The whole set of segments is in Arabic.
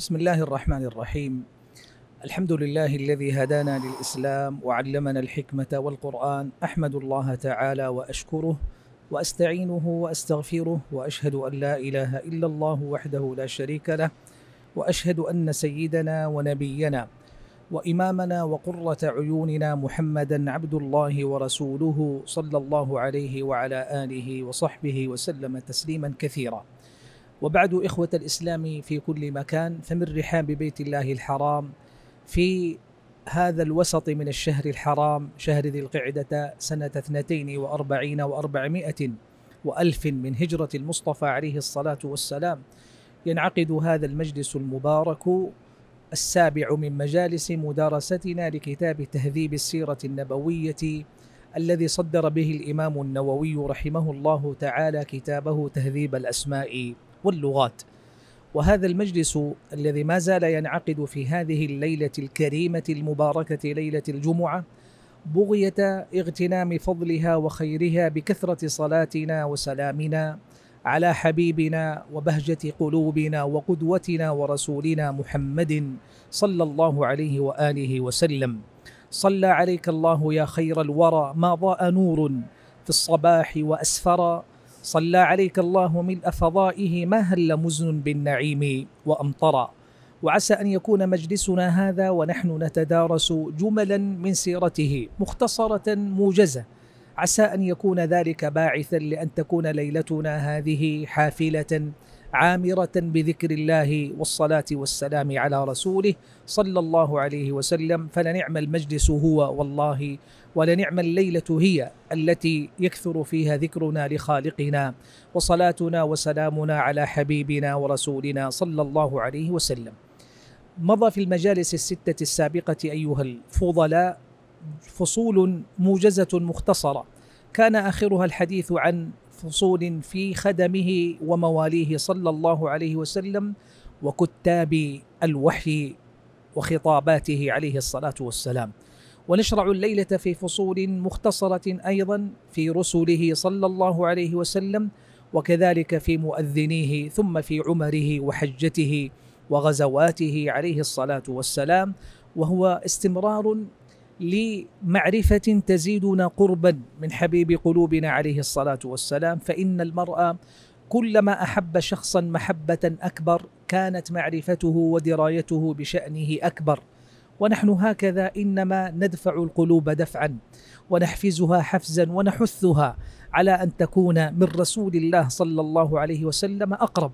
بسم الله الرحمن الرحيم الحمد لله الذي هدانا للإسلام وعلمنا الحكمة والقرآن أحمد الله تعالى وأشكره وأستعينه وأستغفره وأشهد أن لا إله إلا الله وحده لا شريك له وأشهد أن سيدنا ونبينا وإمامنا وقرة عيوننا محمدا عبد الله ورسوله صلى الله عليه وعلى آله وصحبه وسلم تسليما كثيرا وبعد إخوة الإسلام في كل مكان فمن رحاب بيت الله الحرام في هذا الوسط من الشهر الحرام شهر ذي القعدة سنة اثنتين وأربعين وأربعمائة وألف من هجرة المصطفى عليه الصلاة والسلام ينعقد هذا المجلس المبارك السابع من مجالس مدارستنا لكتاب تهذيب السيرة النبوية الذي صدر به الإمام النووي رحمه الله تعالى كتابه تهذيب الأسماء واللغات وهذا المجلس الذي ما زال ينعقد في هذه الليلة الكريمة المباركة ليلة الجمعة بغية اغتنام فضلها وخيرها بكثرة صلاتنا وسلامنا على حبيبنا وبهجة قلوبنا وقدوتنا ورسولنا محمد صلى الله عليه وآله وسلم صلى عليك الله يا خير الورى ما ضاء نور في الصباح واسفرا صلى عليك الله ملء فضائه ما هل مزن بالنعيم وأمطرا وعسى أن يكون مجلسنا هذا ونحن نتدارس جملا من سيرته مختصرة موجزة عسى أن يكون ذلك باعثا لأن تكون ليلتنا هذه حافلة عامرة بذكر الله والصلاة والسلام على رسوله صلى الله عليه وسلم فلنعم المجلس هو والله ولنعم الليلة هي التي يكثر فيها ذكرنا لخالقنا وصلاتنا وسلامنا على حبيبنا ورسولنا صلى الله عليه وسلم مضى في المجالس الستة السابقة أيها الفضلاء فصول موجزة مختصرة كان آخرها الحديث عن فصول في خدمه ومواليه صلى الله عليه وسلم وكتاب الوحي وخطاباته عليه الصلاه والسلام. ونشرع الليله في فصول مختصره ايضا في رسله صلى الله عليه وسلم وكذلك في مؤذنيه ثم في عمره وحجته وغزواته عليه الصلاه والسلام وهو استمرار لمعرفة تزيدنا قربا من حبيب قلوبنا عليه الصلاة والسلام فإن المرأة كلما أحب شخصا محبة أكبر كانت معرفته ودرايته بشأنه أكبر ونحن هكذا انما ندفع القلوب دفعا ونحفزها حفزا ونحثها على ان تكون من رسول الله صلى الله عليه وسلم اقرب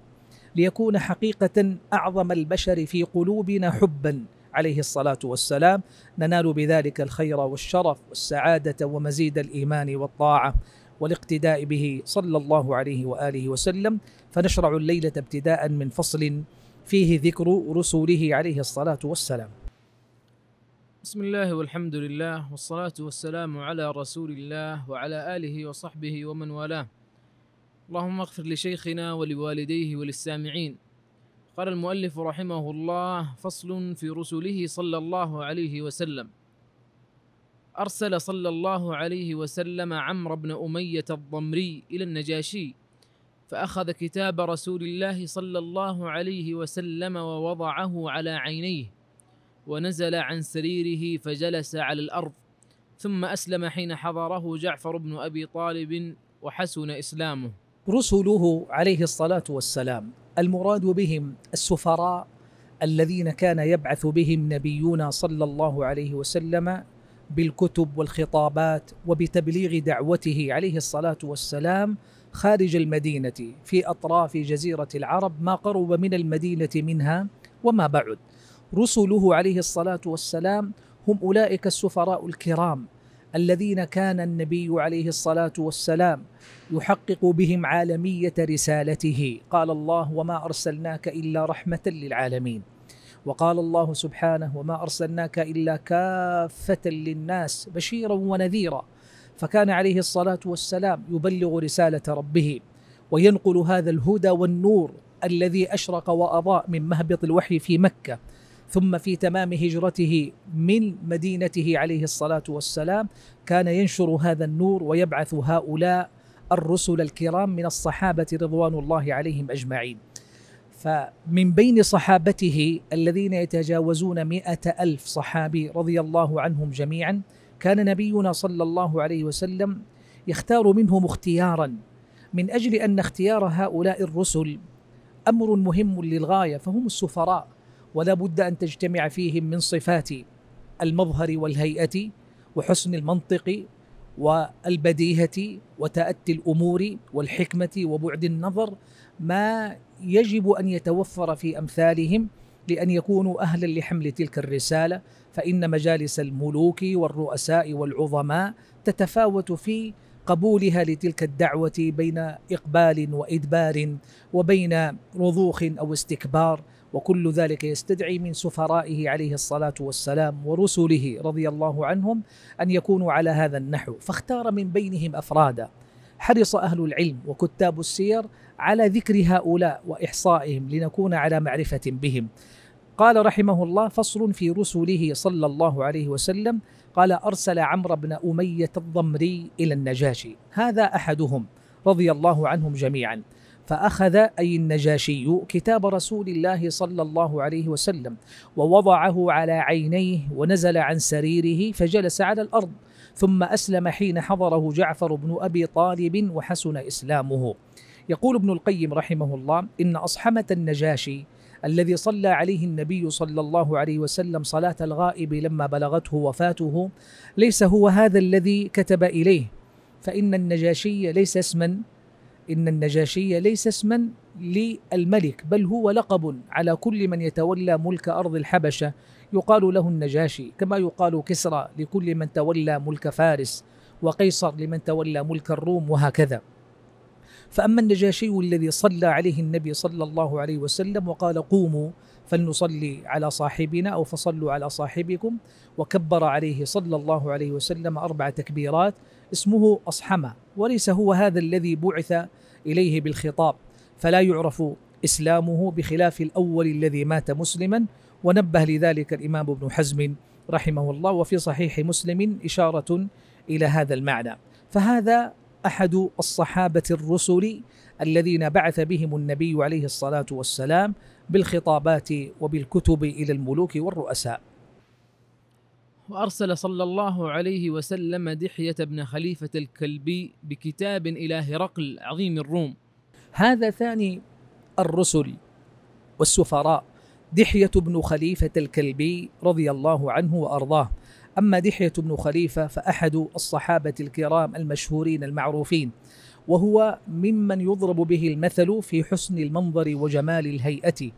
ليكون حقيقه اعظم البشر في قلوبنا حبا عليه الصلاه والسلام ننال بذلك الخير والشرف والسعاده ومزيد الايمان والطاعه والاقتداء به صلى الله عليه واله وسلم فنشرع الليله ابتداء من فصل فيه ذكر رسوله عليه الصلاه والسلام. بسم الله والحمد لله والصلاه والسلام على رسول الله وعلى اله وصحبه ومن والاه. اللهم اغفر لشيخنا ولوالديه وللسامعين قال المؤلف رحمه الله فصل في رسله صلى الله عليه وسلم أرسل صلى الله عليه وسلم عمرو بن أمية الضمري إلى النجاشي فأخذ كتاب رسول الله صلى الله عليه وسلم ووضعه على عينيه ونزل عن سريره فجلس على الأرض ثم أسلم حين حضره جعفر بن أبي طالب وحسن إسلامه رسله عليه الصلاة والسلام المراد بهم السفراء الذين كان يبعث بهم نبينا صلى الله عليه وسلم بالكتب والخطابات وبتبليغ دعوته عليه الصلاه والسلام خارج المدينه في اطراف جزيره العرب ما قرب من المدينه منها وما بعد رسله عليه الصلاه والسلام هم اولئك السفراء الكرام الذين كان النبي عليه الصلاه والسلام يحقق بهم عالميه رسالته قال الله وما ارسلناك الا رحمه للعالمين وقال الله سبحانه وما ارسلناك الا كافه للناس بشيرا ونذيرا فكان عليه الصلاه والسلام يبلغ رساله ربه وينقل هذا الهدى والنور الذي اشرق واضاء من مهبط الوحي في مكه ثم في تمام هجرته من مدينته عليه الصلاه والسلام كان ينشر هذا النور ويبعث هؤلاء الرسل الكرام من الصحابه رضوان الله عليهم اجمعين فمن بين صحابته الذين يتجاوزون مئة ألف صحابي رضي الله عنهم جميعا كان نبينا صلى الله عليه وسلم يختار منهم اختيارا من أجل أن اختيار هؤلاء الرسل أمر مهم للغاية فهم السفراء ولا بد أن تجتمع فيهم من صفات المظهر والهيئة وحسن المنطق والبديهة وتأتي الأمور والحكمة وبعد النظر ما يجب أن يتوفر في أمثالهم لأن يكونوا أهلا لحمل تلك الرسالة فإن مجالس الملوك والرؤساء والعظماء تتفاوت في قبولها لتلك الدعوة بين إقبال وإدبار وبين رضوخ أو استكبار وكل ذلك يستدعي من سفرائه عليه الصلاه والسلام ورسله رضي الله عنهم ان يكونوا على هذا النحو فاختار من بينهم افرادا حرص اهل العلم وكتاب السير على ذكر هؤلاء واحصائهم لنكون على معرفه بهم قال رحمه الله فصل في رسله صلى الله عليه وسلم قال ارسل عمرو بن اميه الضمري الى النجاشي هذا احدهم رضي الله عنهم جميعا فأخذ أي النجاشي كتاب رسول الله صلى الله عليه وسلم ووضعه على عينيه ونزل عن سريره فجلس على الأرض ثم أسلم حين حضره جعفر بن أبي طالب وحسن إسلامه يقول ابن القيم رحمه الله إن أصحمة النجاشي الذي صلى عليه النبي صلى الله عليه وسلم صلاة الغائب لما بلغته وفاته ليس هو هذا الذي كتب إليه فإن النجاشي ليس اسما إن النجاشي ليس اسما للملك بل هو لقب على كل من يتولى ملك أرض الحبشة يقال له النجاشي كما يقال كسرى لكل من تولى ملك فارس وقيصر لمن تولى ملك الروم وهكذا فأما النجاشي الذي صلى عليه النبي صلى الله عليه وسلم وقال قوموا فلنصلي على صاحبنا أو فصلوا على صاحبكم وكبر عليه صلى الله عليه وسلم أربع تكبيرات اسمه أصحمة وليس هو هذا الذي بعث إليه بالخطاب فلا يعرف إسلامه بخلاف الأول الذي مات مسلما ونبه لذلك الإمام ابن حزم رحمه الله وفي صحيح مسلم إشارة إلى هذا المعنى فهذا أحد الصحابة الرسل الذين بعث بهم النبي عليه الصلاة والسلام بالخطابات وبالكتب إلى الملوك والرؤساء وأرسل صلى الله عليه وسلم دحية بن خليفة الكلبي بكتاب إلى هرقل عظيم الروم هذا ثاني الرسل والسفراء دحية بن خليفة الكلبي رضي الله عنه وأرضاه أما دحية بن خليفة فأحد الصحابة الكرام المشهورين المعروفين وهو ممن يضرب به المثل في حسن المنظر وجمال الهيئة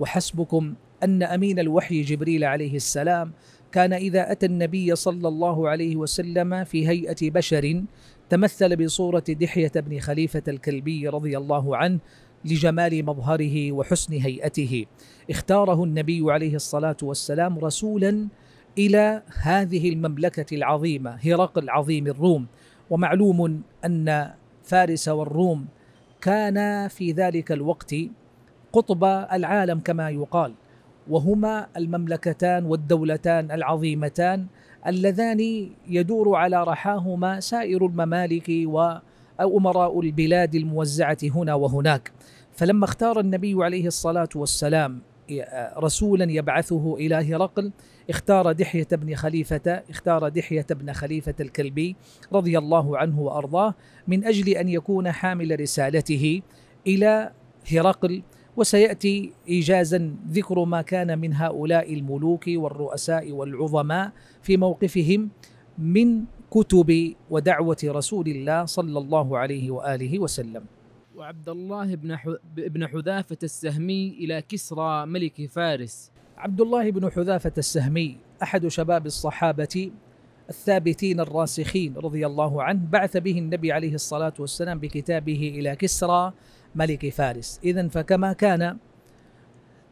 وحسبكم أن أمين الوحي جبريل عليه السلام كان إذا أتى النبي صلى الله عليه وسلم في هيئة بشر تمثل بصورة دحية بن خليفة الكلبي رضي الله عنه لجمال مظهره وحسن هيئته اختاره النبي عليه الصلاة والسلام رسولا إلى هذه المملكة العظيمة هرقل عظيم الروم ومعلوم أن فارس والروم كان في ذلك الوقت قطب العالم كما يقال وهما المملكتان والدولتان العظيمتان اللذان يدور على رحاهما سائر الممالك وأمراء البلاد الموزعة هنا وهناك فلما اختار النبي عليه الصلاة والسلام آه، رسولا يبعثه إلى هرقل اختار دحية بن خليفة اختار دحية بن خليفة الكلبي رضي الله عنه وأرضاه من أجل أن يكون حامل رسالته إلى هرقل وسياتي ايجازا ذكر ما كان من هؤلاء الملوك والرؤساء والعظماء في موقفهم من كتب ودعوه رسول الله صلى الله عليه واله وسلم. وعبد الله بن حذافه السهمي الى كسرى ملك فارس. عبد الله بن حذافه السهمي احد شباب الصحابه الثابتين الراسخين رضي الله عنه بعث به النبي عليه الصلاه والسلام بكتابه الى كسرى ملك فارس إذا فكما كان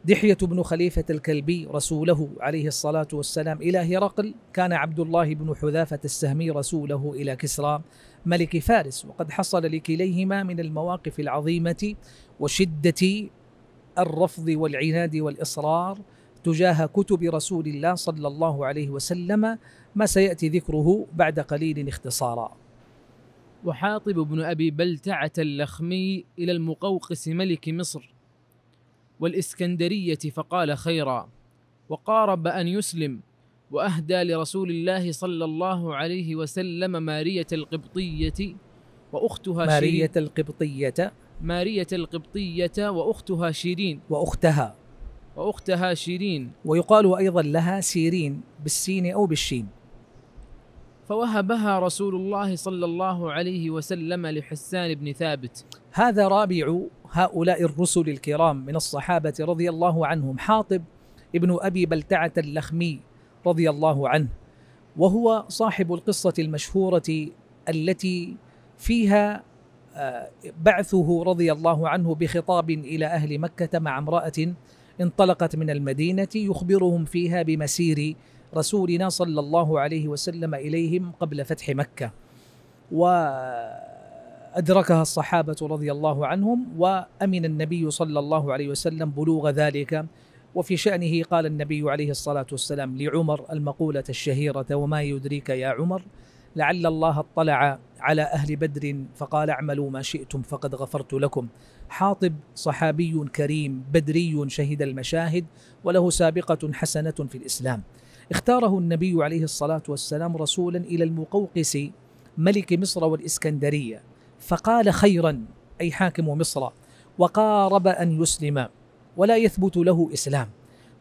دحية بن خليفة الكلبي رسوله عليه الصلاة والسلام إلى هرقل كان عبد الله بن حذافة السهمي رسوله إلى كسرى ملك فارس وقد حصل لكليهما من المواقف العظيمة وشدة الرفض والعناد والإصرار تجاه كتب رسول الله صلى الله عليه وسلم ما سيأتي ذكره بعد قليل اختصارا وحاطب بن أبي بلتعة اللخمي إلى المقوقس ملك مصر والإسكندرية فقال خيرا وقارب أن يسلم وأهدى لرسول الله صلى الله عليه وسلم مارية القبطية وأختها مارية شيرين القبطية مارية القبطية وأختها شيرين وأختها وأختها شيرين ويقال أيضا لها سيرين بالسين أو بالشين فوهبها رسول الله صلى الله عليه وسلم لحسان بن ثابت هذا رابع هؤلاء الرسل الكرام من الصحابة رضي الله عنهم حاطب ابن أبي بلتعة اللخمي رضي الله عنه وهو صاحب القصة المشهورة التي فيها آه، بعثه رضي الله عنه بخطاب إلى أهل مكة مع امرأة انطلقت من المدينة يخبرهم فيها بمسير رسولنا صلى الله عليه وسلم اليهم قبل فتح مكه وادركها الصحابه رضي الله عنهم وامن النبي صلى الله عليه وسلم بلوغ ذلك وفي شأنه قال النبي عليه الصلاة والسلام لعمر المقولة الشهيرة وما يدريك يا عمر لعل الله اطلع على أهل بدر فقال اعملوا ما شئتم فقد غفرت لكم حاطب صحابي كريم بدري شهد المشاهد وله سابقة حسنة في الإسلام اختاره النبي عليه الصلاة والسلام رسولا إلى المقوقس ملك مصر والإسكندرية فقال خيرا أي حاكم مصر وقارب أن يسلم ولا يثبت له إسلام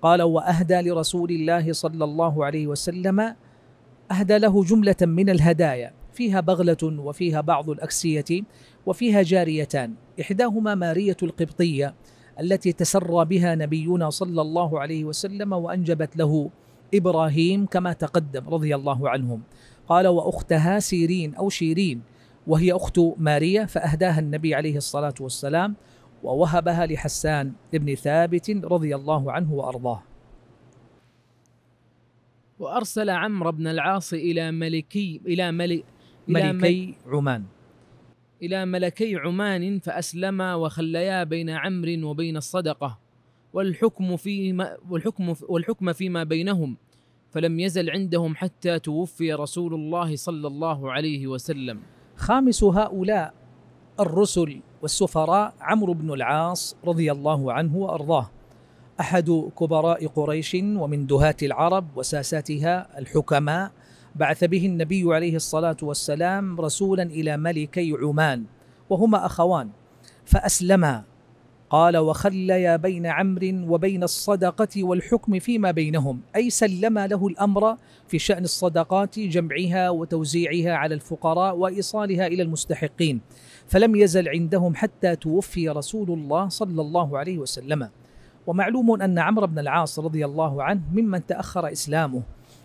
قال وأهدى لرسول الله صلى الله عليه وسلم أهدى له جملة من الهدايا فيها بغلة وفيها بعض الأكسية وفيها جاريتان إحداهما مارية القبطية التي تسرى بها نبينا صلى الله عليه وسلم وأنجبت له ابراهيم كما تقدم رضي الله عنهم قال واختها سيرين او شيرين وهي اخت ماريا فاهداها النبي عليه الصلاه والسلام ووهبها لحسان بن ثابت رضي الله عنه وارضاه. وارسل عمرو بن العاص الى ملكي الى ملك الى ملكي عمان الى ملكي عمان فاسلما وخليا بين عمرو وبين الصدقه والحكم فيما والحكم والحكم فيما بينهم فلم يزل عندهم حتى توفي رسول الله صلى الله عليه وسلم. خامس هؤلاء الرسل والسفراء عمرو بن العاص رضي الله عنه وارضاه. احد كبراء قريش ومن دهاة العرب وساساتها الحكماء بعث به النبي عليه الصلاه والسلام رسولا الى ملكي عمان وهما اخوان فاسلما قال وخليا بين عمرو وبين الصدقة والحكم فيما بينهم أي سلم له الأمر في شأن الصدقات جمعها وتوزيعها على الفقراء وإيصالها إلى المستحقين فلم يزل عندهم حتى توفي رسول الله صلى الله عليه وسلم ومعلوم أن عمرو بن العاص رضي الله عنه ممن تأخر إسلامه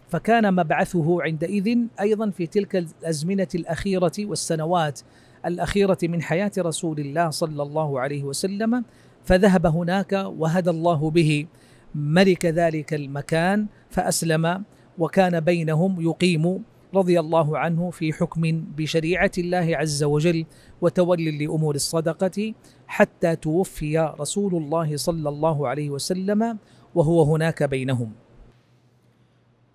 فكان مبعثه عندئذ أيضا في تلك الأزمنة الأخيرة والسنوات الأخيرة من حياة رسول الله صلى الله عليه وسلم فذهب هناك وهدى الله به ملك ذلك المكان فأسلم وكان بينهم يقيم رضي الله عنه في حكم بشريعة الله عز وجل وتولي لأمور الصدقة حتى توفي رسول الله صلى الله عليه وسلم وهو هناك بينهم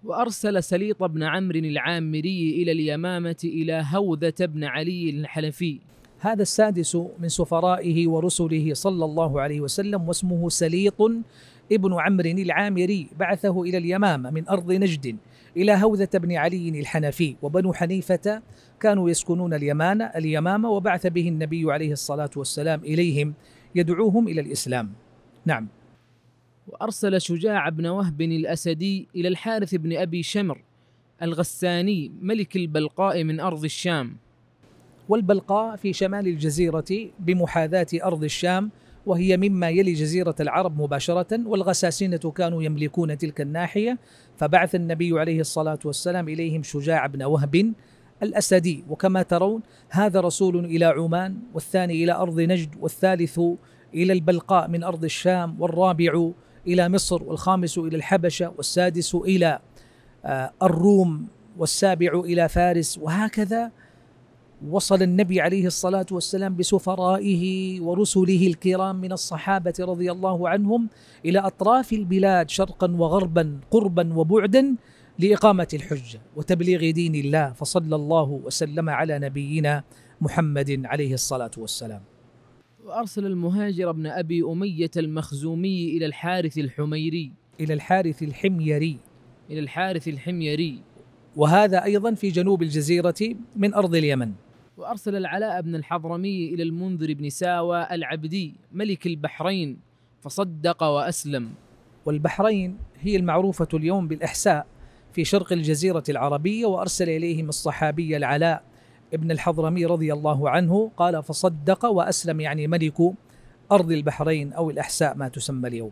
وأرسل سليط بن عمرو العامري إلى اليمامة إلى هوذة بن علي الحلفي هذا السادس من سفرائه ورسله صلى الله عليه وسلم واسمه سليط ابن عمرو العامري بعثه إلى اليمامة من أرض نجد إلى هوذة بن علي الحنفي وبنو حنيفة كانوا يسكنون اليمانة اليمامة وبعث به النبي عليه الصلاة والسلام إليهم يدعوهم إلى الإسلام نعم وأرسل شجاع بن وهب الأسدي إلى الحارث بن أبي شمر الغساني ملك البلقاء من أرض الشام والبلقاء في شمال الجزيرة بمحاذاة أرض الشام وهي مما يلي جزيرة العرب مباشرة والغساسنة كانوا يملكون تلك الناحية فبعث النبي عليه الصلاة والسلام إليهم شجاع بن وهب الأسدي وكما ترون هذا رسول إلى عمان والثاني إلى أرض نجد والثالث إلى البلقاء من أرض الشام والرابع إلى مصر والخامس إلى الحبشة والسادس إلى آه، الروم والسابع إلى فارس وهكذا وصل النبي عليه الصلاة والسلام بسفرائه ورسله الكرام من الصحابة رضي الله عنهم إلى أطراف البلاد شرقا وغربا قربا وبعدا لإقامة الحجة وتبليغ دين الله فصلى الله وسلم على نبينا محمد عليه الصلاة والسلام وأرسل المهاجر بن أبي أمية المخزومي إلى الحارث الحميري إلى الحارث الحميري إلى الحارث الحميري وهذا أيضا في جنوب الجزيرة من أرض اليمن وأرسل العلاء بن الحضرمي إلى المنذر بن ساوى العبدي ملك البحرين فصدق وأسلم والبحرين هي المعروفة اليوم بالإحساء في شرق الجزيرة العربية وأرسل إليهم الصحابي العلاء ابن الحضرمي رضي الله عنه قال فصدق وأسلم يعني ملك أرض البحرين أو الأحساء ما تسمى اليوم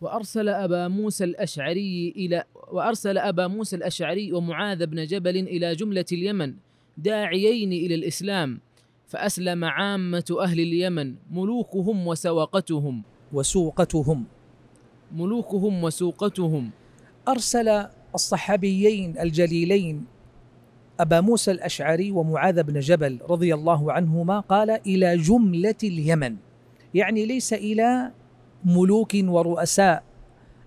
وأرسل أبا موسى الأشعري إلى وأرسل أبا موسى الأشعري ومعاذ بن جبل إلى جملة اليمن داعيين إلى الإسلام فأسلم عامة أهل اليمن ملوكهم وسوقتهم وسوقتهم ملوكهم وسوقتهم أرسل الصحابيين الجليلين أبا موسى الأشعري ومعاذ بن جبل رضي الله عنهما قال إلى جملة اليمن يعني ليس إلى ملوك ورؤساء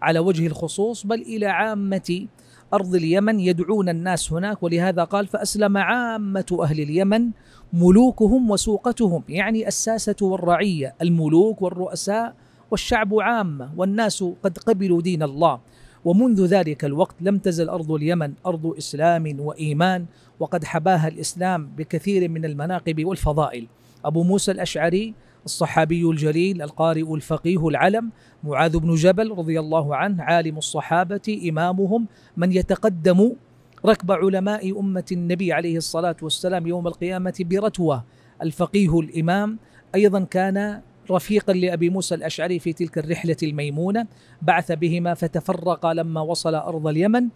على وجه الخصوص بل إلى عامة أرض اليمن يدعون الناس هناك ولهذا قال فأسلم عامة أهل اليمن ملوكهم وسوقتهم يعني الساسة والرعية الملوك والرؤساء والشعب عامة والناس قد قبلوا دين الله ومنذ ذلك الوقت لم تزل أرض اليمن أرض إسلام وإيمان وقد حباها الإسلام بكثير من المناقب والفضائل أبو موسى الأشعري الصحابي الجليل القارئ الفقيه العلم معاذ بن جبل رضي الله عنه عالم الصحابة إمامهم من يتقدم ركب علماء أمة النبي عليه الصلاة والسلام يوم القيامة برتوة الفقيه الإمام أيضا كان رفيقا لأبي موسى الأشعري في تلك الرحلة الميمونة بعث بهما فتفرقا لما وصل أرض اليمن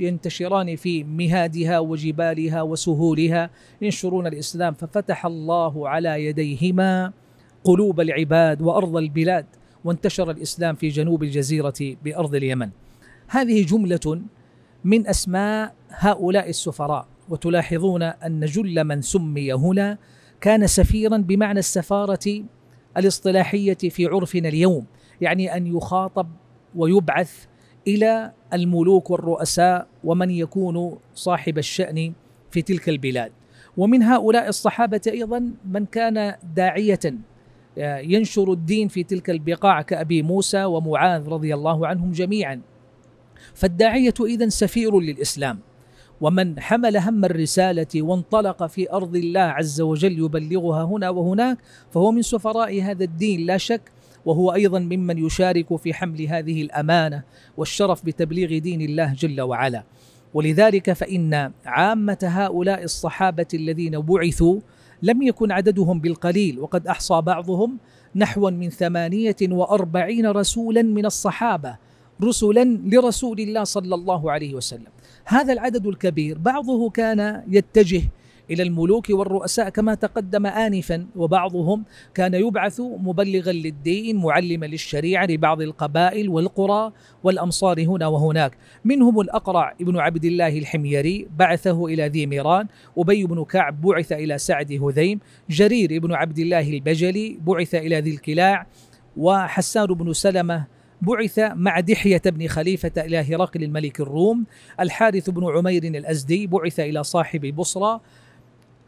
ينتشران في مهادها وجبالها وسهولها ينشرون الإسلام ففتح الله على يديهما قلوب العباد وأرض البلاد وانتشر الإسلام في جنوب الجزيرة بأرض اليمن هذه جملة من أسماء هؤلاء السفراء وتلاحظون أن جل من سمي هنا كان سفيرا بمعنى السفارة الاصطلاحيه في عرفنا اليوم يعني ان يخاطب ويبعث الى الملوك والرؤساء ومن يكون صاحب الشان في تلك البلاد ومن هؤلاء الصحابه ايضا من كان داعيه آه، ينشر الدين في تلك البقاع كابي موسى ومعاذ رضي الله عنهم جميعا فالداعيه اذا سفير للاسلام ومن حمل هم الرسالة وانطلق في أرض الله عز وجل يبلغها هنا وهناك فهو من سفراء هذا الدين لا شك وهو أيضا ممن يشارك في حمل هذه الأمانة والشرف بتبليغ دين الله جل وعلا ولذلك فإن عامة هؤلاء الصحابة الذين بعثوا لم يكن عددهم بالقليل وقد أحصى بعضهم نحو من ثمانية وأربعين رسولا من الصحابة رسلا لرسول الله صلى الله عليه وسلم هذا العدد الكبير بعضه كان يتجه الى الملوك والرؤساء كما تقدم انفا وبعضهم كان يبعث مبلغا للدين معلما للشريعه لبعض القبائل والقرى والامصار هنا وهناك منهم الاقرع ابن عبد الله الحميري بعثه الى ذي ميران ابي بن كعب بعث الى سعد هذيم جرير بن عبد الله البجلي بعث الى ذي الكلاع وحسان بن سلمه بعث مع دحية بن خليفة إلى هرقل الملك الروم الحارث بن عمير الأزدي بعث إلى صاحب بصرى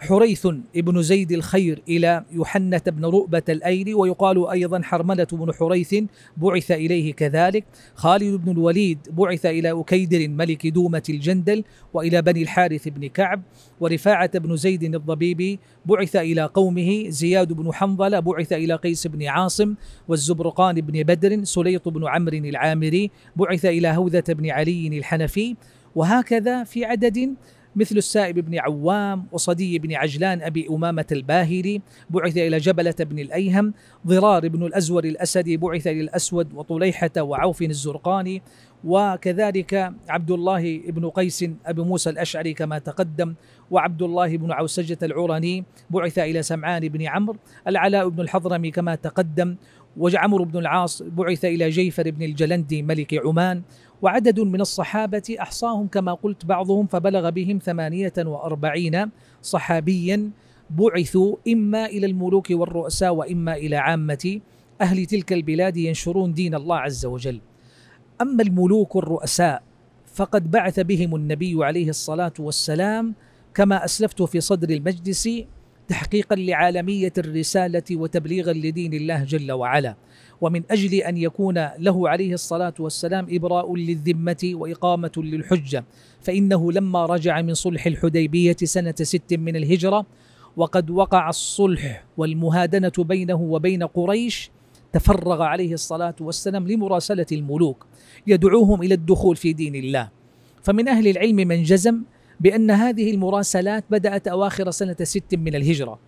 حريث ابن زيد الخير إلى يحنة بن رؤبة الأيلي ويقال أيضا حرملة بن حريث بعث إليه كذلك خالد بن الوليد بعث إلى أكيدر ملك دومة الجندل وإلى بني الحارث بن كعب ورفاعة بن زيد الضبيبي بعث إلى قومه زياد بن حنظلة بعث إلى قيس بن عاصم والزبرقان بن بدر سليط بن عمرو العامري بعث إلى هوذة بن علي الحنفي وهكذا في عدد مثل السائب بن عوام وصدي بن عجلان أبي أمامة الباهلي بعث إلى جبلة بن الأيهم ضرار بن الأزور الأسدي بعث إلى الأسود وطليحة وعوف الزرقاني وكذلك عبد الله بن قيس أبو موسى الأشعري كما تقدم وعبد الله بن عوسجة العراني بعث إلى سمعان بن عمرو العلاء بن الحضرمي كما تقدم وعمرو بن العاص بعث إلى جيفر بن الجلندي ملك عمان وعدد من الصحابة أحصاهم كما قلت بعضهم فبلغ بهم ثمانية وأربعين صحابيا بعثوا إما إلى الملوك والرؤساء وإما إلى عامة أهل تلك البلاد ينشرون دين الله عز وجل أما الملوك والرؤساء فقد بعث بهم النبي عليه الصلاة والسلام كما أسلفت في صدر المجلس تحقيقا لعالمية الرسالة وتبليغا لدين الله جل وعلا ومن أجل أن يكون له عليه الصلاة والسلام إبراء للذمة وإقامة للحجة فإنه لما رجع من صلح الحديبية سنة ست من الهجرة وقد وقع الصلح والمهادنة بينه وبين قريش تفرغ عليه الصلاة والسلام لمراسلة الملوك يدعوهم إلى الدخول في دين الله فمن أهل العلم من جزم بأن هذه المراسلات بدأت أواخر سنة ست من الهجرة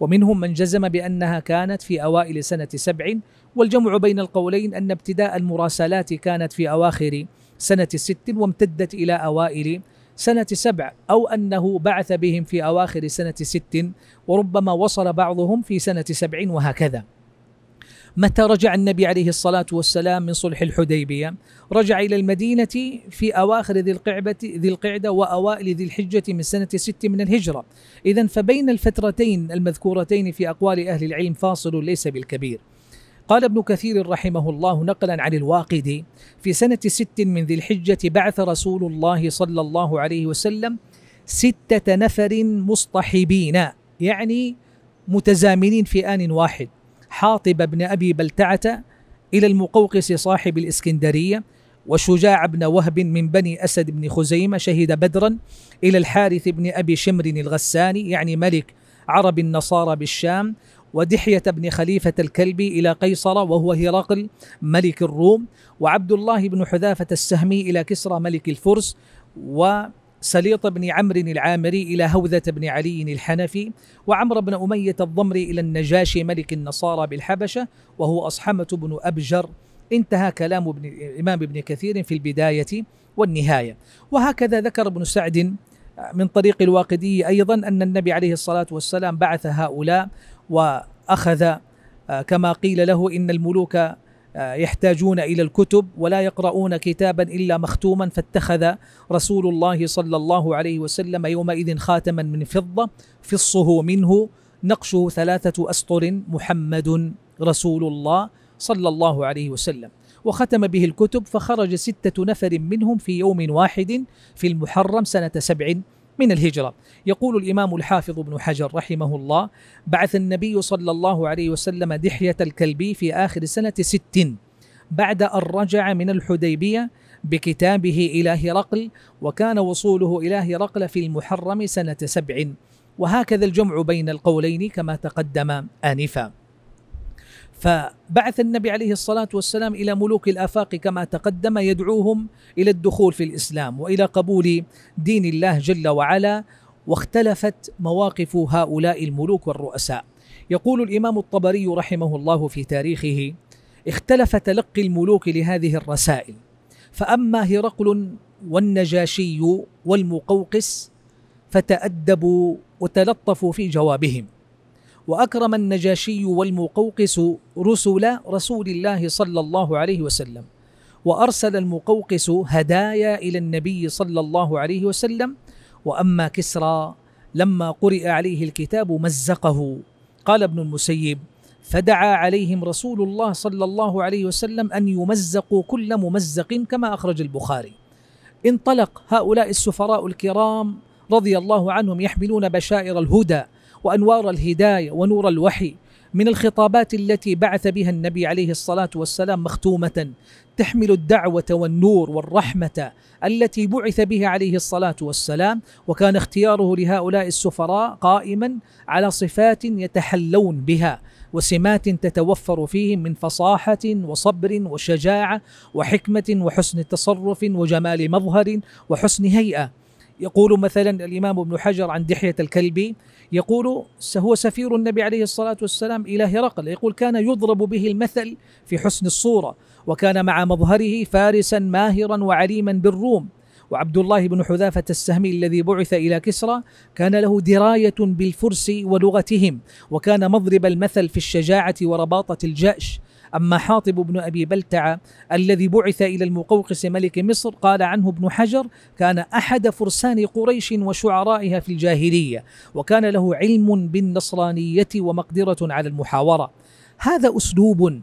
ومنهم من جزم بأنها كانت في أوائل سنة سبع والجمع بين القولين أن ابتداء المراسلات كانت في أواخر سنة ست وامتدت إلى أوائل سنة سبع أو أنه بعث بهم في أواخر سنة ست وربما وصل بعضهم في سنة سبع وهكذا متى رجع النبي عليه الصلاة والسلام من صلح الحديبية رجع إلى المدينة في أواخر ذي القعبة ذي القعدة وأوائل ذي الحجة من سنة ست من الهجرة إذا فبين الفترتين المذكورتين في أقوال أهل العلم فاصل ليس بالكبير قال ابن كثير رحمه الله نقلا عن الواقدي في سنة ست من ذي الحجة بعث رسول الله صلى الله عليه وسلم ستة نفر مصطحبين يعني متزامنين في آن واحد حاطب بن أبي بلتعة إلى المقوقس صاحب الإسكندرية وشجاع بن وهب من بني أسد بن خزيمة شهد بدرا إلى الحارث بن أبي شمر الغساني يعني ملك عرب النصارى بالشام ودحية بن خليفة الكلبي إلى قيصر وهو هرقل ملك الروم وعبد الله بن حذافة السهمي إلى كسرى ملك الفرس و سليط بن عمرو العامري إلى هوذة بن علي الحنفي وعمر بن أمية الضمري إلى النجاشي ملك النصارى بالحبشة وهو أصحمة بن أبجر انتهى كلام ابن الإمام ابن كثير في البداية والنهاية وهكذا ذكر ابن سعد من طريق الواقدي أيضا أن النبي عليه الصلاة والسلام بعث هؤلاء واخذ آه، كما قيل له ان الملوك آه، يحتاجون الى الكتب ولا يقرؤون كتابا الا مختوما فاتخذ رسول الله صلى الله عليه وسلم يومئذ خاتما من فضه فصه منه نقشه ثلاثه اسطر محمد رسول الله صلى الله عليه وسلم وختم به الكتب فخرج ستة نفر منهم في يوم واحد في المحرم سنة سبع من الهجرة يقول الإمام الحافظ ابن حجر رحمه الله بعث النبي صلى الله عليه وسلم دحية الكلبي في آخر سنة ست بعد أن رجع من الحديبية بكتابه إلى هرقل وكان وصوله إلى هرقل في المحرم سنة سبع وهكذا الجمع بين القولين كما تقدم آنفا فبعث النبي عليه الصلاه والسلام الى ملوك الافاق كما تقدم يدعوهم الى الدخول في الاسلام والى قبول دين الله جل وعلا واختلفت مواقف هؤلاء الملوك والرؤساء يقول الامام الطبري رحمه الله في تاريخه اختلف تلقي الملوك لهذه الرسائل فاما هرقل والنجاشي والمقوقس فتادبوا وتلطفوا في جوابهم وأكرم النجاشي والمقوقس رسل رسول الله صلى الله عليه وسلم وأرسل المقوقس هدايا إلى النبي صلى الله عليه وسلم وأما كسرى لما قرئ عليه الكتاب مزقه قال ابن المسيب فدعا عليهم رسول الله صلى الله عليه وسلم أن يمزقوا كل ممزق كما أخرج البخاري انطلق هؤلاء السفراء الكرام رضي الله عنهم يحملون بشائر الهدى وانوار الهدايه ونور الوحي من الخطابات التي بعث بها النبي عليه الصلاه والسلام مختومه تحمل الدعوه والنور والرحمه التي بعث بها عليه الصلاه والسلام وكان اختياره لهؤلاء السفراء قائما على صفات يتحلون بها وسمات تتوفر فيهم من فصاحه وصبر وشجاعه وحكمه وحسن تصرف وجمال مظهر وحسن هيئه يقول مثلا الإمام ابن حجر عن دحية الكلبي يقول هو سفير النبي عليه الصلاة والسلام إلى هرقل يقول كان يضرب به المثل في حسن الصورة وكان مع مظهره فارسا ماهرا وعليما بالروم وعبد الله بن حذافة السهمي الذي بعث إلى كسرى كان له دراية بالفرس ولغتهم وكان مضرب المثل في الشجاعة ورباطة الجأش أما حاطب بن أبي بلتعة الذي بعث إلى المقوقس ملك مصر قال عنه ابن حجر كان أحد فرسان قريش وشعرائها في الجاهلية وكان له علم بالنصرانية ومقدرة على المحاورة هذا أسلوب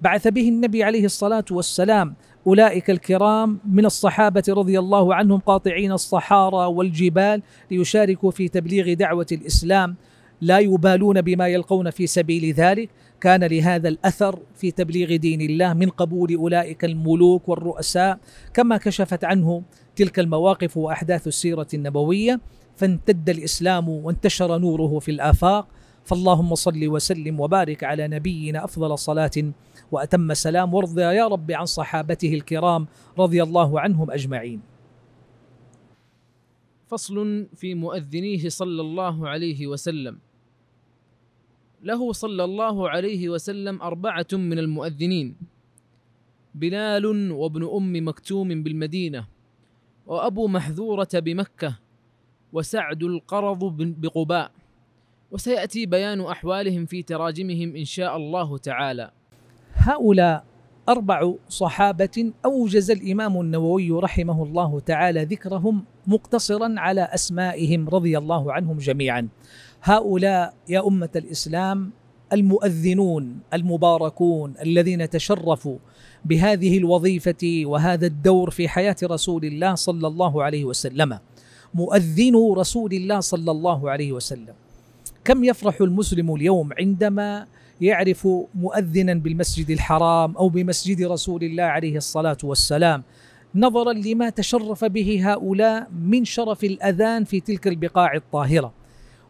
بعث به النبي عليه الصلاة والسلام أولئك الكرام من الصحابة رضي الله عنهم قاطعين الصحارى والجبال ليشاركوا في تبليغ دعوة الإسلام لا يبالون بما يلقون في سبيل ذلك كان لهذا الاثر في تبليغ دين الله من قبول اولئك الملوك والرؤساء كما كشفت عنه تلك المواقف واحداث السيره النبويه فامتد الاسلام وانتشر نوره في الافاق فاللهم صل وسلم وبارك على نبينا افضل صلاه واتم سلام وارض يا رب عن صحابته الكرام رضي الله عنهم اجمعين. فصل في مؤذنيه صلى الله عليه وسلم له صلى الله عليه وسلم أربعة من المؤذنين بلال وابن أم مكتوم بالمدينة وأبو محذورة بمكة وسعد القرض بقباء وسيأتي بيان أحوالهم في تراجمهم إن شاء الله تعالى هؤلاء أربع صحابة أوجز الإمام النووي رحمه الله تعالى ذكرهم مقتصرا على أسمائهم رضي الله عنهم جميعا هؤلاء يا أمة الإسلام المؤذنون المباركون الذين تشرفوا بهذه الوظيفة وهذا الدور في حياة رسول الله صلى الله عليه وسلم مؤذن رسول الله صلى الله عليه وسلم كم يفرح المسلم اليوم عندما يعرف مؤذنا بالمسجد الحرام او بمسجد رسول الله عليه الصلاه والسلام نظرا لما تشرف به هؤلاء من شرف الاذان في تلك البقاع الطاهره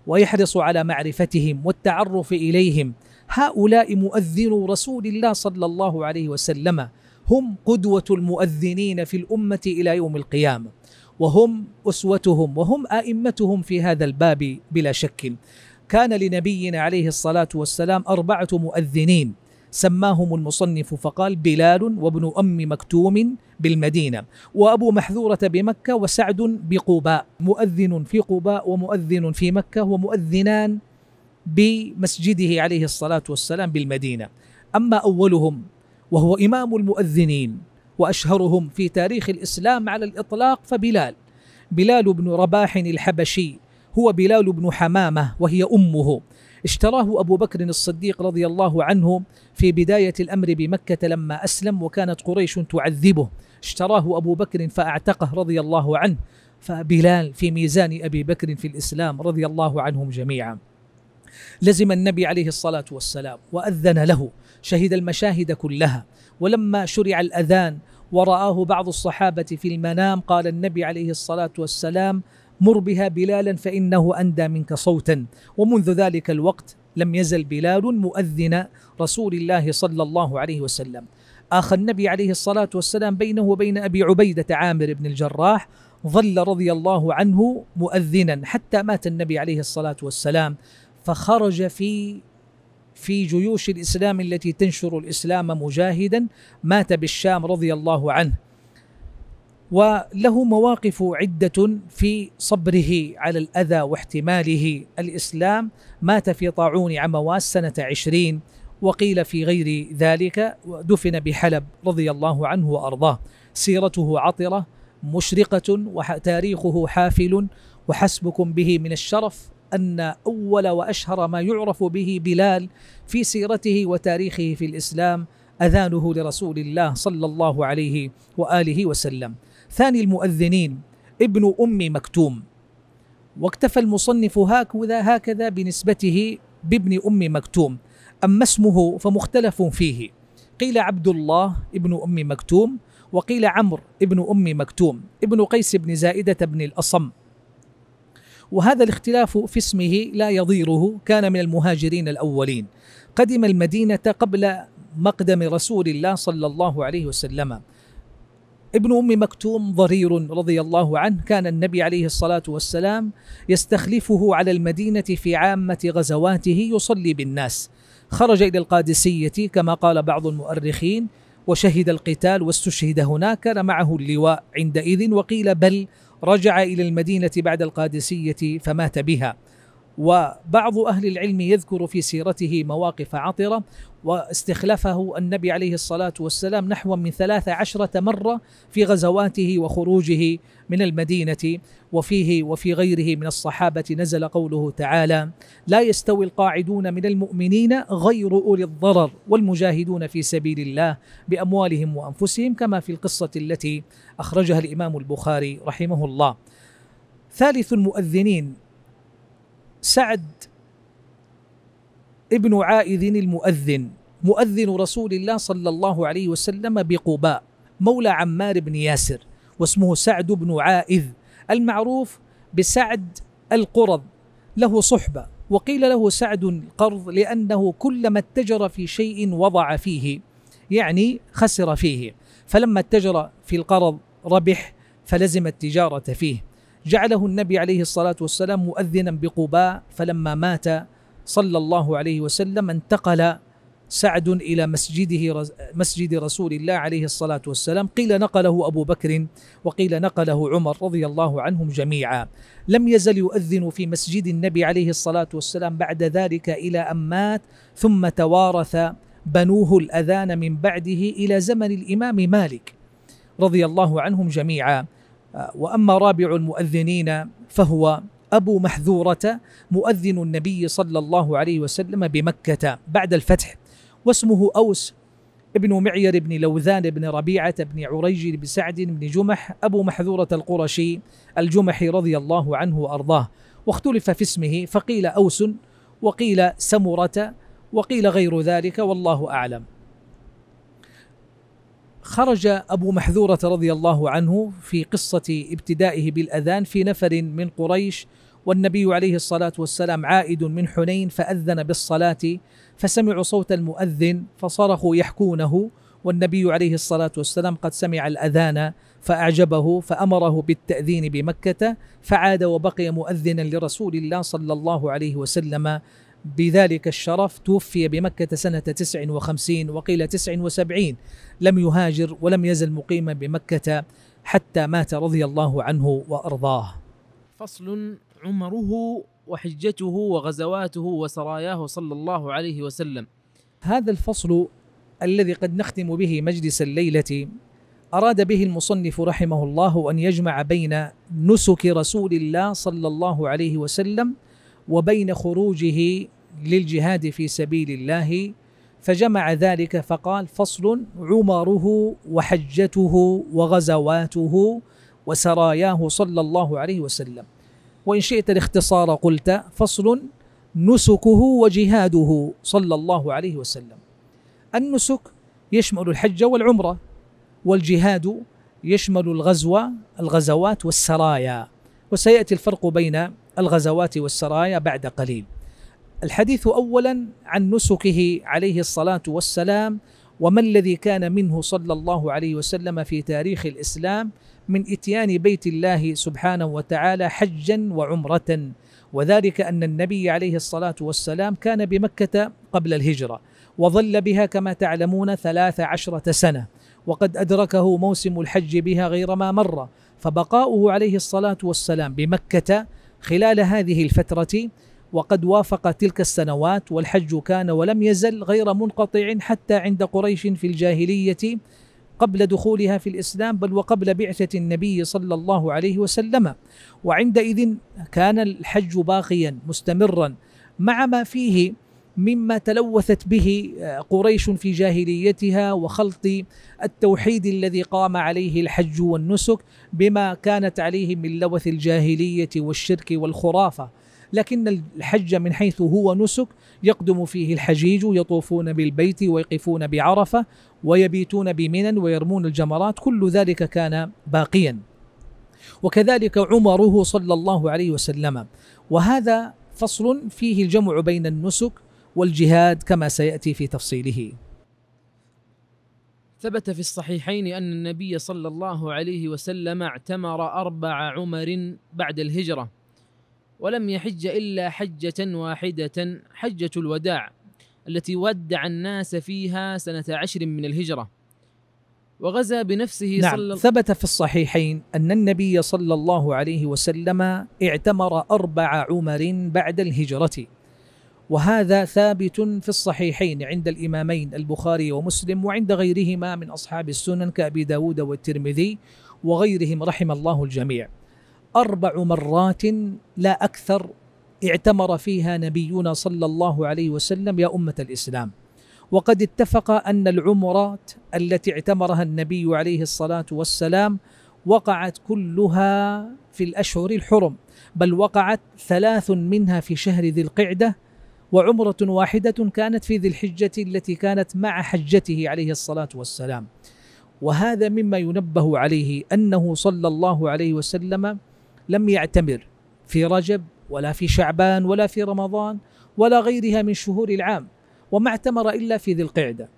ويحرص على معرفتهم والتعرف اليهم هؤلاء مؤذنو رسول الله صلى الله عليه وسلم هم قدوه المؤذنين في الامه الى يوم القيامه وهم اسوتهم وهم ائمتهم في هذا الباب بلا شك كان لنبينا عليه الصلاه والسلام اربعه مؤذنين سماهم المصنف فقال بلال وابن أم مكتوم بالمدينة وأبو محذورة بمكة وسعد بقباء مؤذن في قباء ومؤذن في مكة ومؤذنان بمسجده عليه الصلاة والسلام بالمدينة أما أولهم وهو إمام المؤذنين وأشهرهم في تاريخ الإسلام على الإطلاق فبلال بلال بن رباح الحبشي هو بلال بن حمامة وهي أمه اشتراه أبو بكر الصديق رضي الله عنه في بداية الأمر بمكة لما أسلم وكانت قريش تعذبه اشتراه أبو بكر فأعتقه رضي الله عنه فبلال في ميزان أبي بكر في الإسلام رضي الله عنهم جميعا لزم النبي عليه الصلاة والسلام وأذن له شهد المشاهد كلها ولما شرع الأذان ورآه بعض الصحابة في المنام قال النبي عليه الصلاة والسلام مر بها بلالا فإنه أندى منك صوتا ومنذ ذلك الوقت لم يزل بلال مؤذن رسول الله صلى الله عليه وسلم آخى النبي عليه الصلاة والسلام بينه وبين أبي عبيدة عامر بن الجراح ظل رضي الله عنه مؤذنا حتى مات النبي عليه الصلاة والسلام فخرج في في جيوش الإسلام التي تنشر الإسلام مجاهدا مات بالشام رضي الله عنه وله مواقف عدة في صبره على الأذى واحتماله الإسلام مات في طاعون عمواس سنة عشرين وقيل في غير ذلك دفن بحلب رضي الله عنه وأرضاه سيرته عطرة مشرقة وتاريخه حافل وحسبكم به من الشرف أن أول وأشهر ما يعرف به بلال في سيرته وتاريخه في الإسلام أذانه لرسول الله صلى الله عليه وآله وسلم ثاني المؤذنين ابن أم مكتوم واكتفى المصنف هكذا هكذا بنسبته بابن أم مكتوم أما اسمه فمختلف فيه قيل عبد الله ابن أم مكتوم وقيل عمرو ابن أم مكتوم ابن قيس بن زائدة بن الأصم وهذا الاختلاف في اسمه لا يضيره كان من المهاجرين الأولين قدم المدينة قبل مقدم رسول الله صلى الله عليه وسلم ابن أم مكتوم ضرير رضي الله عنه كان النبي عليه الصلاة والسلام يستخلفه على المدينة في عامة غزواته يصلي بالناس خرج إلى القادسية كما قال بعض المؤرخين وشهد القتال واستشهد هناك كان معه اللواء عندئذ وقيل بل رجع إلى المدينة بعد القادسية فمات بها وبعض أهل العلم يذكر في سيرته مواقف عطرة واستخلفه النبي عليه الصلاة والسلام نحو من ثلاث عشرة مرة في غزواته وخروجه من المدينة وفيه وفي غيره من الصحابة نزل قوله تعالى لا يستوي القاعدون من المؤمنين غير أولي الضرر والمجاهدون في سبيل الله بأموالهم وأنفسهم كما في القصة التي أخرجها الإمام البخاري رحمه الله ثالث المؤذنين سعد ابن عائذ المؤذن مؤذن رسول الله صلى الله عليه وسلم بقباء مولى عمار بن ياسر واسمه سعد بن عائذ المعروف بسعد القرض له صحبة وقيل له سعد القرض لأنه كلما اتجر في شيء وضع فيه يعني خسر فيه فلما اتجر في القرض ربح فلزم التجارة فيه جعله النبي عليه الصلاة والسلام مؤذنا بقباء فلما مات صلى الله عليه وسلم انتقل سعد إلى مسجده مسجد رسول الله عليه الصلاة والسلام قيل نقله أبو بكر وقيل نقله عمر رضي الله عنهم جميعا لم يزل يؤذن في مسجد النبي عليه الصلاة والسلام بعد ذلك إلى أن مات ثم توارث بنوه الأذان من بعده إلى زمن الإمام مالك رضي الله عنهم جميعا واما رابع المؤذنين فهو ابو محذوره مؤذن النبي صلى الله عليه وسلم بمكه بعد الفتح واسمه اوس ابن معير بن لوذان بن ربيعة بن عريج بن سعد بن جمح أبو محذورة القرشي الجمحي رضي الله عنه وأرضاه واختلف في اسمه فقيل أوس وقيل سمرة وقيل غير ذلك والله أعلم خرج أبو محذورة رضي الله عنه في قصة ابتدائه بالأذان في نفر من قريش والنبي عليه الصلاة والسلام عائد من حنين فأذن بالصلاة فسمعوا صوت المؤذن فصرخوا يحكونه والنبي عليه الصلاة والسلام قد سمع الأذان فأعجبه فأمره بالتأذين بمكة فعاد وبقي مؤذنا لرسول الله صلى الله عليه وسلم بذلك الشرف توفي بمكة سنة 59 وقيل 79 لم يهاجر ولم يزل مقيما بمكة حتى مات رضي الله عنه وأرضاه فصل عمره وحجته وغزواته وسراياه صلى الله عليه وسلم هذا الفصل الذي قد نختم به مجلس الليله أراد به المصنف رحمه الله أن يجمع بين نسك رسول الله صلى الله عليه وسلم وبين خروجه للجهاد في سبيل الله فجمع ذلك فقال فصل عمره وحجته وغزواته وسراياه صلى الله عليه وسلم وإن شئت الاختصار قلت فصل نسكه وجهاده صلى الله عليه وسلم النسك يشمل الحج والعمرة والجهاد يشمل الغزو الغزوات والسرايا وسيأتي الفرق بين الغزوات والسرايا بعد قليل الحديث اولا عن نسكه عليه الصلاه والسلام وما الذي كان منه صلى الله عليه وسلم في تاريخ الاسلام من اتيان بيت الله سبحانه وتعالى حجا وعمره وذلك ان النبي عليه الصلاه والسلام كان بمكه قبل الهجره وظل بها كما تعلمون ثلاث عشره سنه وقد ادركه موسم الحج بها غير ما مر فبقاؤه عليه الصلاه والسلام بمكه خلال هذه الفترة وقد وافق تلك السنوات والحج كان ولم يزل غير منقطع حتى عند قريش في الجاهلية قبل دخولها في الإسلام بل وقبل بعثة النبي صلى الله عليه وسلم وعندئذ كان الحج باقيا مستمرا مع ما فيه مما تلوثت به آه، قريش في جاهليتها وخلط التوحيد الذي قام عليه الحج والنسك بما كانت عليه من لوث الجاهليه والشرك والخرافه لكن الحج من حيث هو نسك يقدم فيه الحجيج يطوفون بالبيت ويقفون بعرفه ويبيتون بمنى ويرمون الجمرات كل ذلك كان باقيا وكذلك عمره صلى الله عليه وسلم وهذا فصل فيه الجمع بين النسك والجهاد كما سياتي في تفصيله. ثبت في الصحيحين ان النبي صلى الله عليه وسلم اعتمر اربع عمر بعد الهجره ولم يحج الا حجه واحده حجه الوداع التي ودع الناس فيها سنه عشر من الهجره وغزا بنفسه نعم صلى ثبت في الصحيحين ان النبي صلى الله عليه وسلم اعتمر اربع عمر بعد الهجره وهذا ثابت في الصحيحين عند الإمامين البخاري ومسلم وعند غيرهما من أصحاب السنن كأبي داود والترمذي وغيرهم رحم الله الجميع أربع مرات لا أكثر اعتمر فيها نبينا صلى الله عليه وسلم يا أمة الإسلام وقد اتفق أن العمرات التي اعتمرها النبي عليه الصلاة والسلام وقعت كلها في الأشهر الحرم بل وقعت ثلاث منها في شهر ذي القعدة وعمرة واحدة كانت في ذي الحجة التي كانت مع حجته عليه الصلاة والسلام وهذا مما ينبه عليه أنه صلى الله عليه وسلم لم يعتمر في رجب ولا في شعبان ولا في رمضان ولا غيرها من شهور العام وما اعتمر إلا في ذي القعدة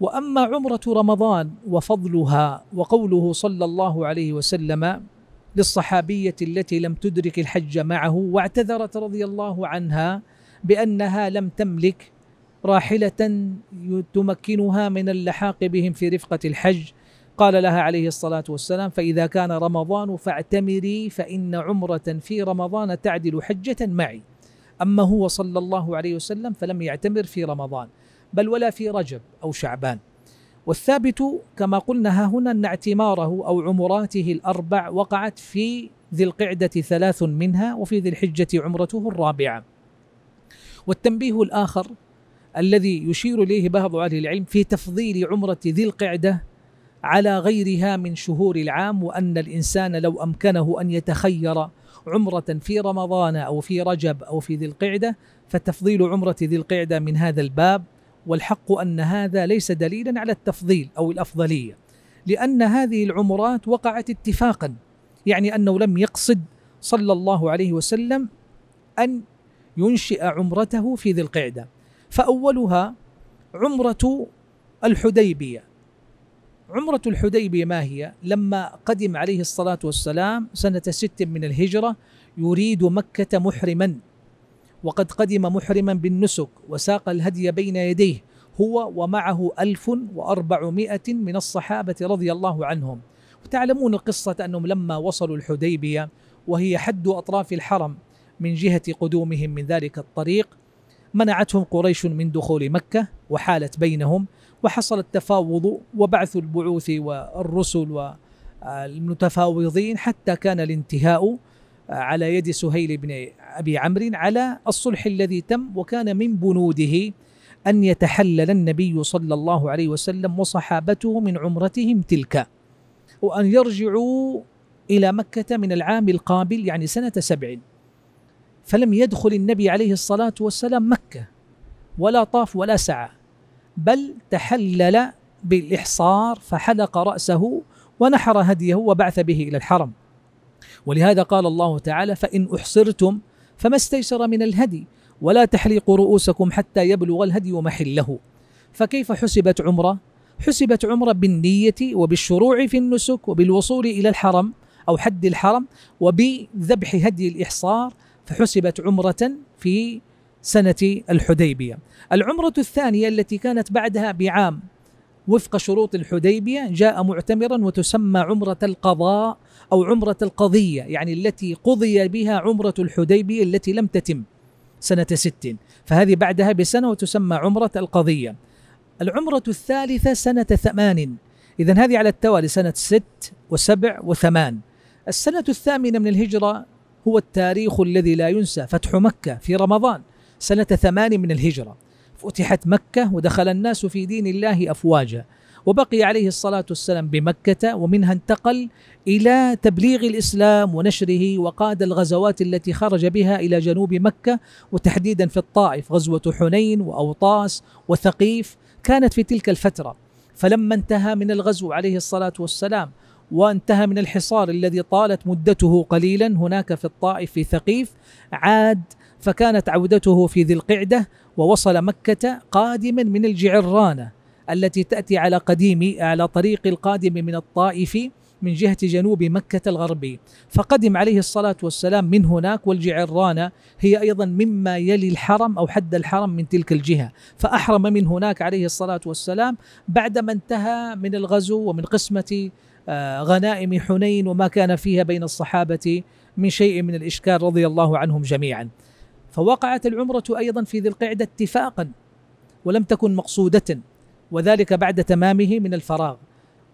واما عمره رمضان وفضلها وقوله صلى الله عليه وسلم للصحابيه التي لم تدرك الحج معه واعتذرت رضي الله عنها بأنها لم تملك راحلة تمكنها من اللحاق بهم في رفقة الحج قال لها عليه الصلاة والسلام فإذا كان رمضان فاعتمري فإن عمرة في رمضان تعدل حجة معي أما هو صلى الله عليه وسلم فلم يعتمر في رمضان بل ولا في رجب أو شعبان والثابت كما قلنا ها هنا أن اعتماره أو عمراته الأربع وقعت في ذي القعدة ثلاث منها وفي ذي الحجة عمرته الرابعة والتنبيه الآخر الذي يشير إليه بعض أهل العلم في تفضيل عمرة ذي القعدة على غيرها من شهور العام وأن الإنسان لو أمكنه أن يتخير عمرة في رمضان أو في رجب أو في ذي القعدة فتفضيل عمرة ذي القعدة من هذا الباب والحق أن هذا ليس دليلا على التفضيل أو الأفضلية لأن هذه العمرات وقعت اتفاقا يعني أنه لم يقصد صلى الله عليه وسلم أن ينشئ عمرته في ذي القعده فاولها عمره الحديبيه عمره الحديبيه ما هي لما قدم عليه الصلاه والسلام سنه ست من الهجره يريد مكه محرما وقد قدم محرما بالنسك وساق الهدي بين يديه هو ومعه ألف وأربعمائة من الصحابة رضي الله عنهم وتعلمون القصة أنهم لما وصلوا الحديبية وهي حد أطراف الحرم من جهة قدومهم من ذلك الطريق منعتهم قريش من دخول مكة وحالت بينهم وحصل التفاوض وبعث البعوث والرسل والمتفاوضين حتى كان الانتهاء على يد سهيل بن أبي عمرو على الصلح الذي تم وكان من بنوده أن يتحلل النبي صلى الله عليه وسلم وصحابته من عمرتهم تلك وأن يرجعوا إلى مكة من العام القابل يعني سنة سبع فلم يدخل النبي عليه الصلاة والسلام مكة ولا طاف ولا سعى بل تحلل بالإحصار فحلق رأسه ونحر هديه وبعث به إلى الحرم ولهذا قال الله تعالى فإن أحصرتم فما استيسر من الهدي ولا تحلقوا رؤوسكم حتى يبلغ الهدي محله فكيف حسبت عمره حسبت عمره بالنية وبالشروع في النسك وبالوصول إلى الحرم أو حد الحرم وبذبح هدي الإحصار فحسبت عمرة في سنة الحديبية العمرة الثانية التي كانت بعدها بعام وفق شروط الحديبية جاء معتمرا وتسمى عمرة القضاء أو عمرة القضية يعني التي قضي بها عمرة الحديبية التي لم تتم سنة ست فهذه بعدها بسنة وتسمى عمرة القضية العمرة الثالثة سنة ثمان إذا هذه على التوالي سنة ست وسبع وثمان السنة الثامنة من الهجرة هو التاريخ الذي لا ينسى فتح مكة في رمضان سنة ثمان من الهجرة فتحت مكة ودخل الناس في دين الله أفواجا وبقي عليه الصلاة والسلام بمكة ومنها انتقل إلى تبليغ الإسلام ونشره وقاد الغزوات التي خرج بها إلى جنوب مكة وتحديدا في الطائف غزوة حنين وأوطاس وثقيف كانت في تلك الفترة فلما انتهى من الغزو عليه الصلاة والسلام وانتهى من الحصار الذي طالت مدته قليلا هناك في الطائف في ثقيف عاد فكانت عودته في ذي القعده ووصل مكه قادما من الجعرانه التي تاتي على قديم على طريق القادم من الطائف من جهة جنوب مكة الغربي فقدم عليه الصلاة والسلام من هناك والجعرانة هي أيضا مما يلي الحرم أو حد الحرم من تلك الجهة فأحرم من هناك عليه الصلاة والسلام بعدما انتهى من الغزو ومن قسمة آه، غنائم حنين وما كان فيها بين الصحابة من شيء من الإشكال رضي الله عنهم جميعا فوقعت العمرة أيضا في ذي القعدة اتفاقا ولم تكن مقصودة وذلك بعد تمامه من الفراغ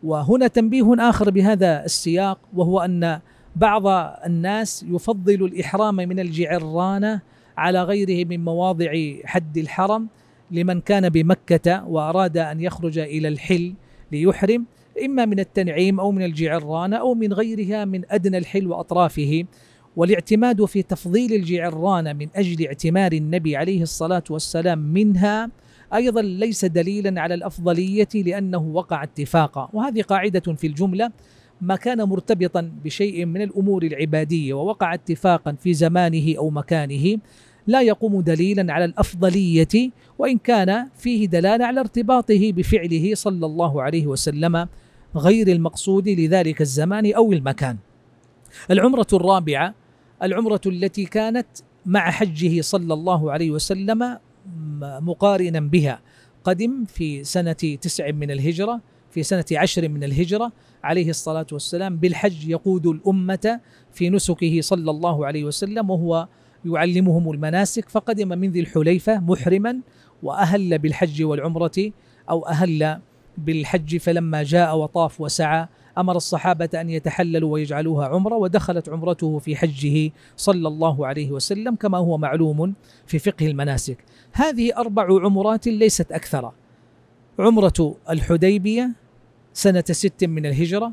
وهنا تنبيه آخر بهذا السياق وهو أن بعض الناس يفضل الإحرام من الجعرانة على غيره من مواضع حد الحرم لمن كان بمكة وأراد أن يخرج إلى الحل ليحرم إما من التنعيم أو من الجعرانة أو من غيرها من أدنى الحل وأطرافه والاعتماد في تفضيل الجعرانة من أجل اعتمار النبي عليه الصلاة والسلام منها أيضا ليس دليلا على الأفضلية لأنه وقع اتفاقا وهذه قاعدة في الجملة ما كان مرتبطا بشيء من الأمور العبادية ووقع اتفاقا في زمانه أو مكانه لا يقوم دليلا على الافضليه وان كان فيه دلاله على ارتباطه بفعله صلى الله عليه وسلم غير المقصود لذلك الزمان أو المكان العمرة الرابعة العمرة التي كانت مع حجه صلى الله عليه وسلم مقارنا بها قدم في سنة تسع من الهجرة في سنة عشر من الهجرة عليه الصلاة والسلام بالحج يقود الأمة في نسكه صلى الله عليه وسلم وهو يعلمهم المناسك فقدم من ذي الحليفة محرما وأهل بالحج والعمرة أو أهل بالحج فلما جاء وطاف وسعى امر الصحابه ان يتحللوا ويجعلوها عمره ودخلت عمرته في حجه صلى الله عليه وسلم كما هو معلوم في فقه المناسك. هذه اربع عمرات ليست اكثر. عمره الحديبيه سنه ست من الهجره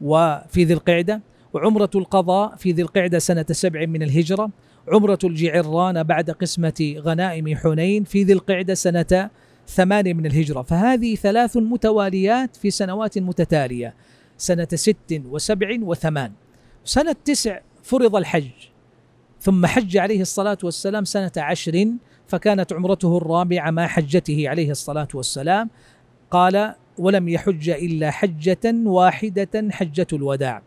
وفي ذي القعده، وعمره القضاء في ذي القعده سنه سبع من الهجره، عمره الجعران بعد قسمه غنائم حنين في ذي القعده سنه ثمانية من الهجرة فهذه ثلاث متواليات في سنوات متتالية سنة ست وسبع وثمان سنة تسع فرض الحج ثم حج عليه الصلاة والسلام سنة عشر فكانت عمرته الرابعة مع حجته عليه الصلاة والسلام قال ولم يحج إلا حجة واحدة حجة الوداع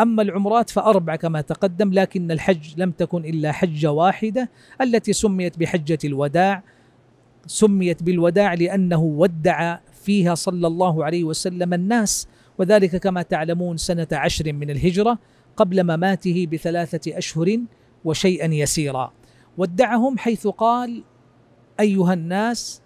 أما العمرات فأربع كما تقدم لكن الحج لم تكن إلا حجة واحدة التي سميت بحجة الوداع سميت بالوداع لأنه ودع فيها صلى الله عليه وسلم الناس وذلك كما تعلمون سنة عشر من الهجرة قبل مماته بثلاثة أشهر وشيئا يسيرا ودعهم حيث قال أيها الناس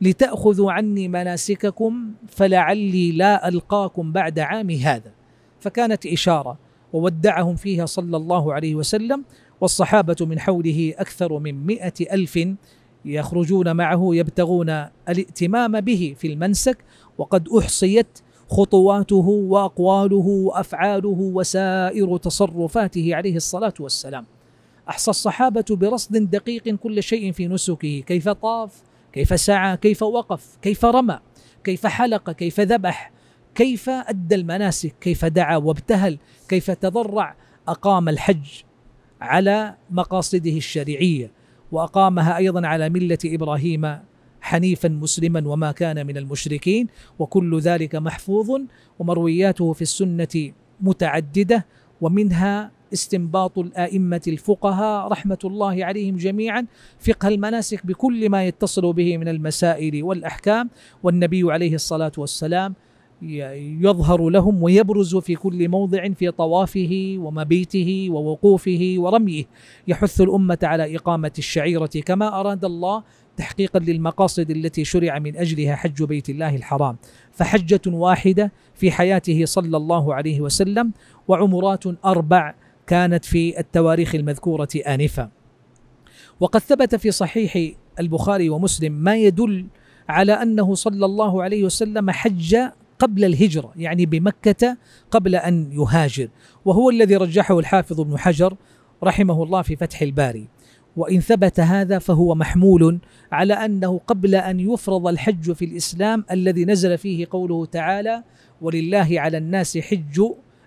لتأخذوا عني مناسككم فلعلي لا ألقاكم بعد عامي هذا فكانت إشارة وودعهم فيها صلى الله عليه وسلم والصحابة من حوله أكثر من مئة ألف يخرجون معه يبتغون الائتمام به في المنسك وقد احصيت خطواته واقواله وافعاله وسائر تصرفاته عليه الصلاه والسلام. احصى الصحابه برصد دقيق كل شيء في نسكه، كيف طاف، كيف سعى، كيف وقف، كيف رمى، كيف حلق، كيف ذبح، كيف ادى المناسك، كيف دعا وابتهل، كيف تضرع، اقام الحج على مقاصده الشرعيه، واقامها ايضا على مله ابراهيم حنيفا مسلما وما كان من المشركين وكل ذلك محفوظ ومروياته في السنه متعدده ومنها استنباط الائمه الفقهاء رحمه الله عليهم جميعا فقه المناسك بكل ما يتصل به من المسائل والاحكام والنبي عليه الصلاه والسلام يظهر لهم ويبرز في كل موضع في طوافه ومبيته ووقوفه ورميه يحث الامه على اقامه الشعيره كما اراد الله تحقيقا للمقاصد التي شرع من اجلها حج بيت الله الحرام فحجه واحده في حياته صلى الله عليه وسلم وعمرات اربع كانت في التواريخ المذكوره انفا وقد ثبت في صحيح البخاري ومسلم ما يدل على انه صلى الله عليه وسلم حج قبل الهجرة يعني بمكة قبل أن يهاجر وهو الذي رجحه الحافظ ابن حجر رحمه الله في فتح الباري وإن ثبت هذا فهو محمول على أنه قبل أن يفرض الحج في الإسلام الذي نزل فيه قوله تعالى ولله على الناس حج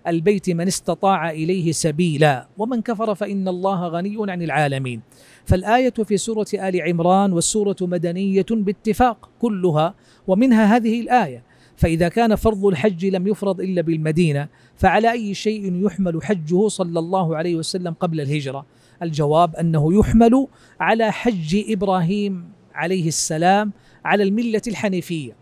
البيت من استطاع اليه سبيلا ومن كفر فان الله غني عن العالمين. فالايه في سوره ال عمران والسوره مدنيه باتفاق كلها ومنها هذه الايه فإذا كان فرض الحج لم يفرض إلا بالمدينة فعلى أي شيء يحمل حجه صلى الله عليه وسلم قبل الهجرة الجواب أنه يحمل على حج إبراهيم عليه السلام على الملة الحنيفية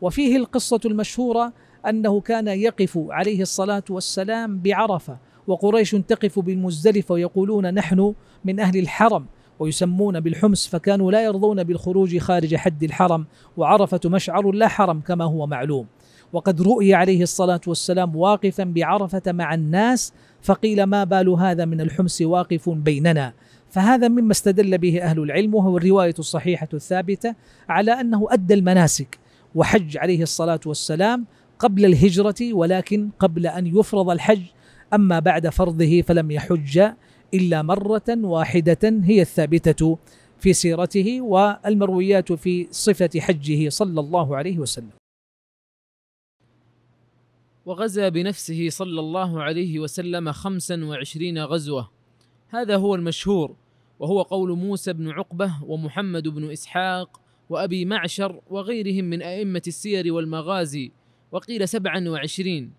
وفيه القصة المشهورة أنه كان يقف عليه الصلاة والسلام بعرفة وقريش تقف بالمزدلفة ويقولون نحن من أهل الحرم ويسمون بالحمص فكانوا لا يرضون بالخروج خارج حد الحرم وعرفة مشعر لا حرم كما هو معلوم وقد رؤي عليه الصلاة والسلام واقفا بعرفة مع الناس فقيل ما بال هذا من الحمص واقف بيننا فهذا مما استدل به أهل العلم وهو الرواية الصحيحة الثابتة على أنه أدى المناسك وحج عليه الصلاة والسلام قبل الهجرة ولكن قبل أن يفرض الحج أما بعد فرضه فلم يحج إلا مرة واحدة هي الثابتة في سيرته والمرويات في صفة حجه صلى الله عليه وسلم وغزا بنفسه صلى الله عليه وسلم خمسا وعشرين غزوة هذا هو المشهور وهو قول موسى بن عقبة ومحمد بن إسحاق وأبي معشر وغيرهم من أئمة السير والمغازي وقيل سبعا وعشرين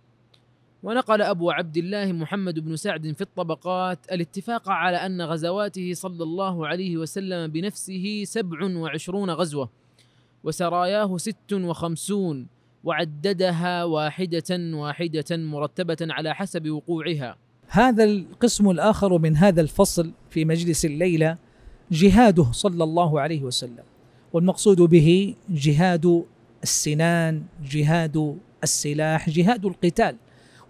ونقل أبو عبد الله محمد بن سعد في الطبقات الاتفاق على أن غزواته صلى الله عليه وسلم بنفسه سبع وعشرون غزوة وسراياه ست وخمسون وعددها واحدة واحدة مرتبة على حسب وقوعها هذا القسم الآخر من هذا الفصل في مجلس الليلة جهاده صلى الله عليه وسلم والمقصود به جهاد السنان جهاد السلاح جهاد القتال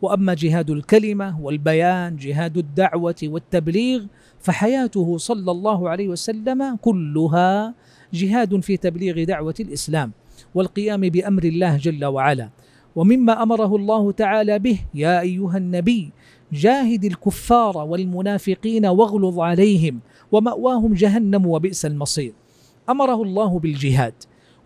واما جهاد الكلمه والبيان جهاد الدعوه والتبليغ فحياته صلى الله عليه وسلم كلها جهاد في تبليغ دعوه الاسلام والقيام بامر الله جل وعلا ومما امره الله تعالى به يا ايها النبي جاهد الكفار والمنافقين واغلظ عليهم وماواهم جهنم وبئس المصير امره الله بالجهاد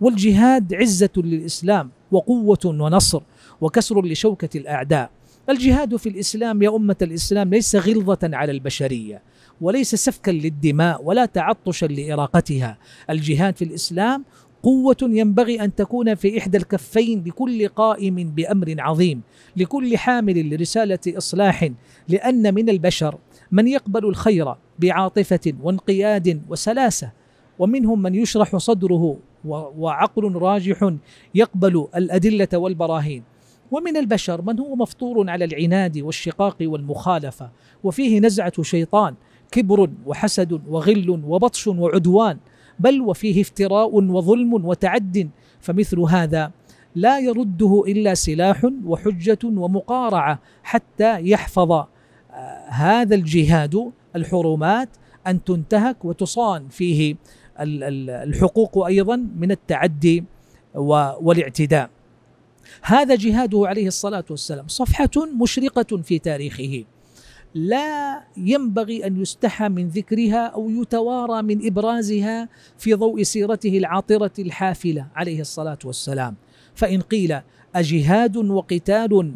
والجهاد عزه للاسلام وقوه ونصر وكسر لشوكه الاعداء الجهاد في الإسلام يا أمة الإسلام ليس غلظة على البشرية وليس سفكا للدماء ولا تعطشا لإراقتها الجهاد في الإسلام قوة ينبغي أن تكون في إحدى الكفين لكل قائم بأمر عظيم لكل حامل لرسالة إصلاح لأن من البشر من يقبل الخير بعاطفة وانقياد وسلاسة ومنهم من يشرح صدره وعقل راجح يقبل الأدلة والبراهين ومن البشر من هو مفطور على العناد والشقاق والمخالفه وفيه نزعه شيطان كبر وحسد وغل وبطش وعدوان بل وفيه افتراء وظلم وتعد فمثل هذا لا يرده الا سلاح وحجه ومقارعه حتى يحفظ آه، هذا الجهاد الحرمات ان تنتهك وتصان فيه الحقوق ايضا من التعدي والاعتداء هذا جهاده عليه الصلاة والسلام صفحة مشرقة في تاريخه لا ينبغي أن يستحى من ذكرها أو يتوارى من إبرازها في ضوء سيرته العاطرة الحافلة عليه الصلاة والسلام فإن قيل أجهاد وقتال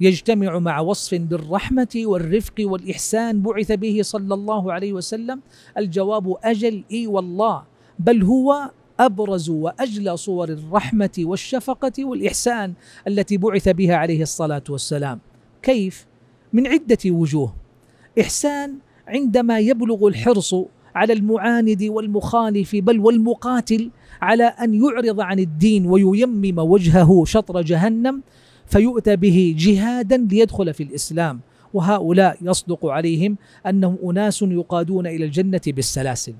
يجتمع مع وصف بالرحمة والرفق والإحسان بعث به صلى الله عليه وسلم الجواب أجل إي والله بل هو ابرز واجلى صور الرحمه والشفقه والاحسان التي بعث بها عليه الصلاه والسلام كيف من عده وجوه احسان عندما يبلغ الحرص على المعاند والمخالف بل والمقاتل على ان يعرض عن الدين وييمم وجهه شطر جهنم فيؤتى به جهادا ليدخل في الاسلام وهؤلاء يصدق عليهم انهم اناس يقادون الى الجنه بالسلاسل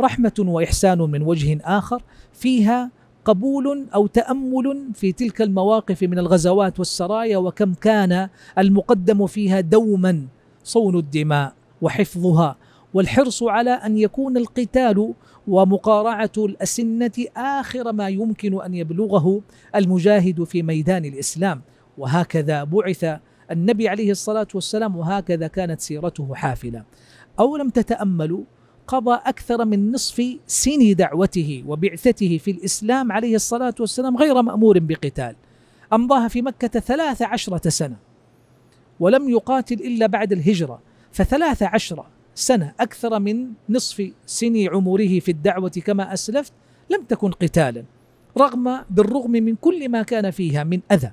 رحمه واحسان من وجه اخر فيها قبول او تامل في تلك المواقف من الغزوات والسرايا وكم كان المقدم فيها دوما صون الدماء وحفظها والحرص على ان يكون القتال ومقارعه الاسنه اخر ما يمكن ان يبلغه المجاهد في ميدان الاسلام وهكذا بعث النبي عليه الصلاه والسلام وهكذا كانت سيرته حافله اولم تتاملوا قضى أكثر من نصف سن دعوته وبعثته في الإسلام عليه الصلاة والسلام غير مأمور بقتال أمضاها في مكة ثلاث عشرة سنة ولم يقاتل إلا بعد الهجرة فثلاث عشرة سنة أكثر من نصف سن عمره في الدعوة كما أسلفت لم تكن قتالا رغم بالرغم من كل ما كان فيها من أذى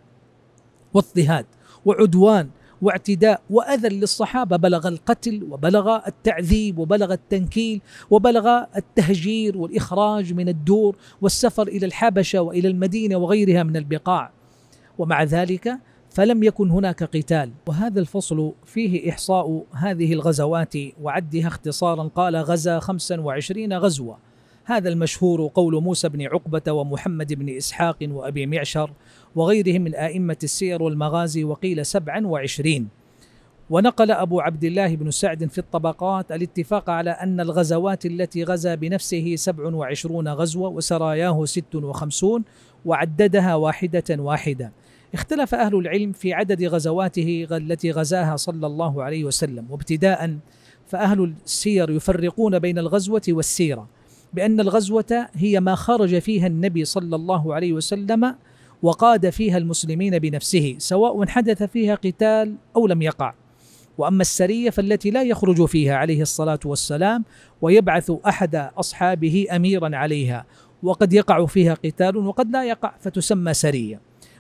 واضطهاد وعدوان واعتداء واذى للصحابه بلغ القتل وبلغ التعذيب وبلغ التنكيل وبلغ التهجير والاخراج من الدور والسفر الى الحبشه والى المدينه وغيرها من البقاع ومع ذلك فلم يكن هناك قتال وهذا الفصل فيه إحصاء هذه الغزوات وعدها اختصارا قال غزا 25 غزوة هذا المشهور قول موسى بن عقبة ومحمد بن إسحاق وأبي معشر وغيرهم من آئمة السير والمغازي وقيل 27 ونقل أبو عبد الله بن سعد في الطبقات الاتفاق على أن الغزوات التي غزا بنفسه 27 غزوة وسراياه 56 وعددها واحدة واحدة اختلف أهل العلم في عدد غزواته التي غزاها صلى الله عليه وسلم وابتداء فأهل السير يفرقون بين الغزوة والسيرة بأن الغزوة هي ما خرج فيها النبي صلى الله عليه وسلم وقاد فيها المسلمين بنفسه سواء حدث فيها قتال او لم يقع واما السريه فالتي لا يخرج فيها عليه الصلاه والسلام ويبعث احد اصحابه اميرا عليها وقد يقع فيها قتال وقد لا يقع فتسمى سريه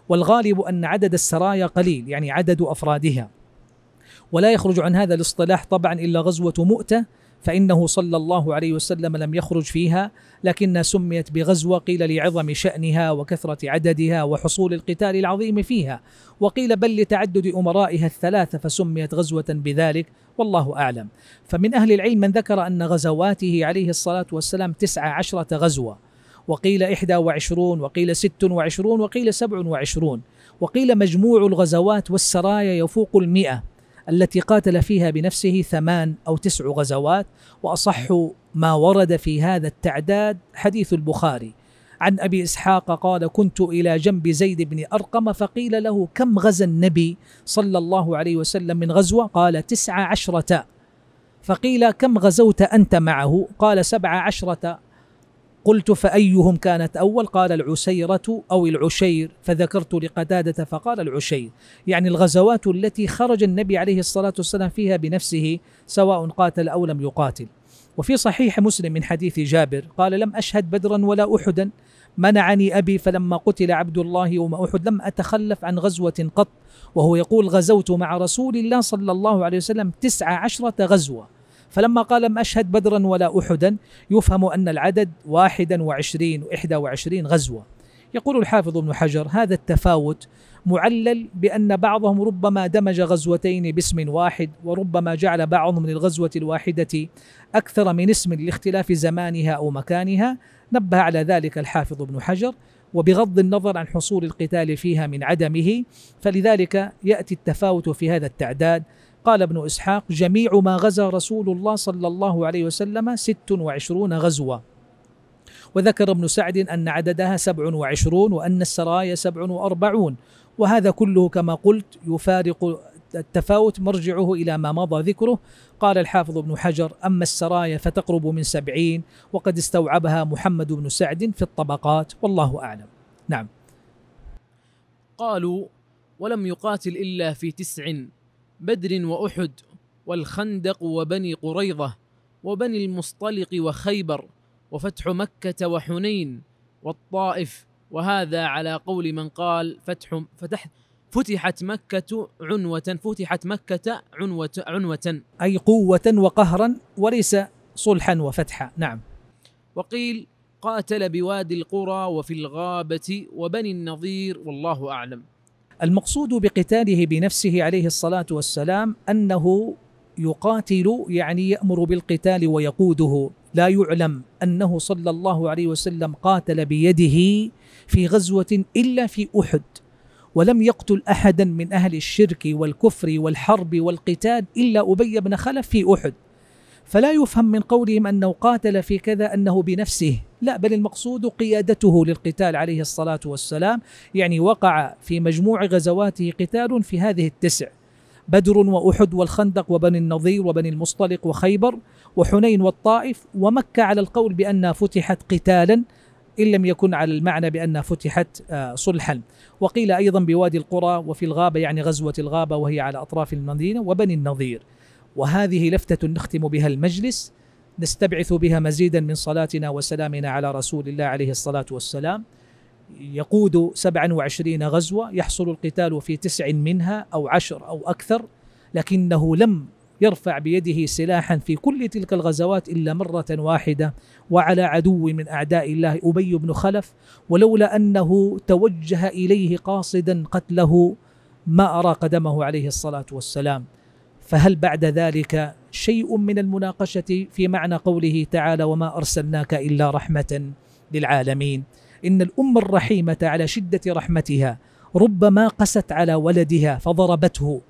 والغالب ان عدد السرايا قليل يعني عدد افرادها ولا يخرج عن هذا الاصطلاح طبعا الا غزوه مؤته فإنه صلى الله عليه وسلم لم يخرج فيها لكن سميت بغزوة قيل لعظم شأنها وكثرة عددها وحصول القتال العظيم فيها وقيل بل لتعدد أمرائها الثلاثة فسميت غزوة بذلك والله أعلم فمن أهل العلم من ذكر أن غزواته عليه الصلاة والسلام تسعة عشرة غزوة وقيل إحدى وعشرون وقيل ست وعشرون وقيل سبع وعشرون وقيل مجموع الغزوات والسرايا يفوق المئة التي قاتل فيها بنفسه ثمان أو تسع غزوات وأصح ما ورد في هذا التعداد حديث البخاري عن أبي إسحاق قال كنت إلى جنب زيد بن أرقم فقيل له كم غزا النبي صلى الله عليه وسلم من غزوة قال تسع عشرة فقيل كم غزوت أنت معه قال سبع عشرة قلت فأيهم كانت أول قال العسيرة أو العشير فذكرت لقتادة فقال العشير يعني الغزوات التي خرج النبي عليه الصلاة والسلام فيها بنفسه سواء قاتل أو لم يقاتل وفي صحيح مسلم من حديث جابر قال لم أشهد بدرا ولا أحدا منعني أبي فلما قتل عبد الله يوم أحد لم أتخلف عن غزوة قط وهو يقول غزوت مع رسول الله صلى الله عليه وسلم تسع عشرة غزوة فلما قال لم أشهد بدرا ولا أحدا يفهم أن العدد 21 وإحدى 21 غزوة يقول الحافظ ابن حجر هذا التفاوت معلل بأن بعضهم ربما دمج غزوتين باسم واحد وربما جعل بعضهم للغزوة الواحدة أكثر من اسم لاختلاف زمانها أو مكانها نبه على ذلك الحافظ ابن حجر وبغض النظر عن حصول القتال فيها من عدمه فلذلك يأتي التفاوت في هذا التعداد قال ابن إسحاق جميع ما غزا رسول الله صلى الله عليه وسلم ست وعشرون غزوة وذكر ابن سعد أن عددها سبع وعشرون وأن السرايا سبع وأربعون وهذا كله كما قلت يفارق التفاوت مرجعه إلى ما مضى ذكره قال الحافظ ابن حجر أما السرايا فتقرب من سبعين وقد استوعبها محمد بن سعد في الطبقات والله أعلم نعم قالوا ولم يقاتل إلا في تسع بدر واحد والخندق وبني قريظه وبني المصطلق وخيبر وفتح مكه وحنين والطائف وهذا على قول من قال فتح فتح فتحت مكة عنوة فتحت مكة عنوة عنوة أي قوة وقهرا وليس صلحا وفتحا نعم وقيل قاتل بوادي القرى وفي الغابة وبني النظير والله أعلم المقصود بقتاله بنفسه عليه الصلاه والسلام انه يقاتل يعني يامر بالقتال ويقوده لا يعلم انه صلى الله عليه وسلم قاتل بيده في غزوه الا في احد ولم يقتل احدا من اهل الشرك والكفر والحرب والقتال الا ابي بن خلف في احد فلا يفهم من قولهم انه قاتل في كذا انه بنفسه لا بل المقصود قيادته للقتال عليه الصلاة والسلام يعني وقع في مجموع غزواته قتال في هذه التسع بدر وأحد والخندق وبني النظير وبني المصطلق وخيبر وحنين والطائف ومكة على القول بأنها فتحت قتالا إن لم يكن على المعنى بأنها فتحت آه، صلحا وقيل أيضا بوادي القرى وفي الغابة يعني غزوة الغابة وهي على أطراف المدينة وبني النظير وهذه لفتة نختم بها المجلس نستبعث بها مزيدا من صلاتنا وسلامنا على رسول الله عليه الصلاة والسلام يقود 27 غزوة يحصل القتال في تسع منها أو عشر أو أكثر لكنه لم يرفع بيده سلاحا في كل تلك الغزوات الا مره واحده وعلى عدو من اعداء الله ابي بن خلف ولولا انه توجه اليه قاصدا قتله ما ارى قدمه عليه الصلاه والسلام فهل بعد ذلك شيء من المناقشه في معنى قوله تعالى وما ارسلناك الا رحمه للعالمين ان الام الرحيمه على شده رحمتها ربما قست على ولدها فضربته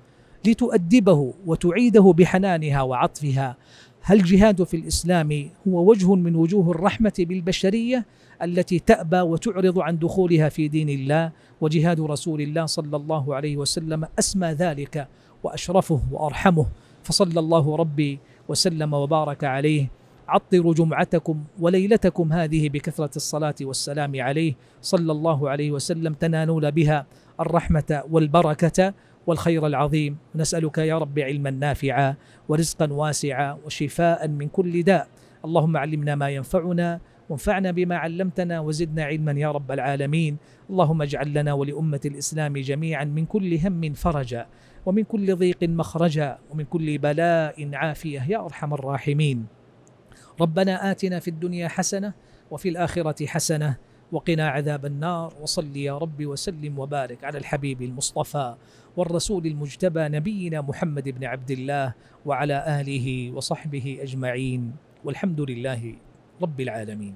لتؤدبه وتعيده بحنانها وعطفها هل الجهاد في الاسلام هو وجه من وجوه الرحمه بالبشريه التي تابى وتعرض عن دخولها في دين الله وجهاد رسول الله صلى الله عليه وسلم اسمى ذلك وأشرفه وأرحمه فصلى الله ربي وسلم وبارك عليه عطروا جمعتكم وليلتكم هذه بكثرة الصلاة والسلام عليه صلى الله عليه وسلم تنانول بها الرحمة والبركة والخير العظيم نسألك يا رب علما نافعا ورزقا واسعا وشفاء من كل داء اللهم علمنا ما ينفعنا وانفعنا بما علمتنا وزدنا علما يا رب العالمين اللهم اجعل لنا ولأمة الإسلام جميعا من كل هم فرجا ومن كل ضيق مخرجا ومن كل بلاء عافيه يا ارحم الراحمين ربنا اتنا في الدنيا حسنه وفي الاخره حسنه وقنا عذاب النار وصل يا رب وسلم وبارك على الحبيب المصطفى والرسول المجتبى نبينا محمد بن عبد الله وعلى اله وصحبه اجمعين والحمد لله رب العالمين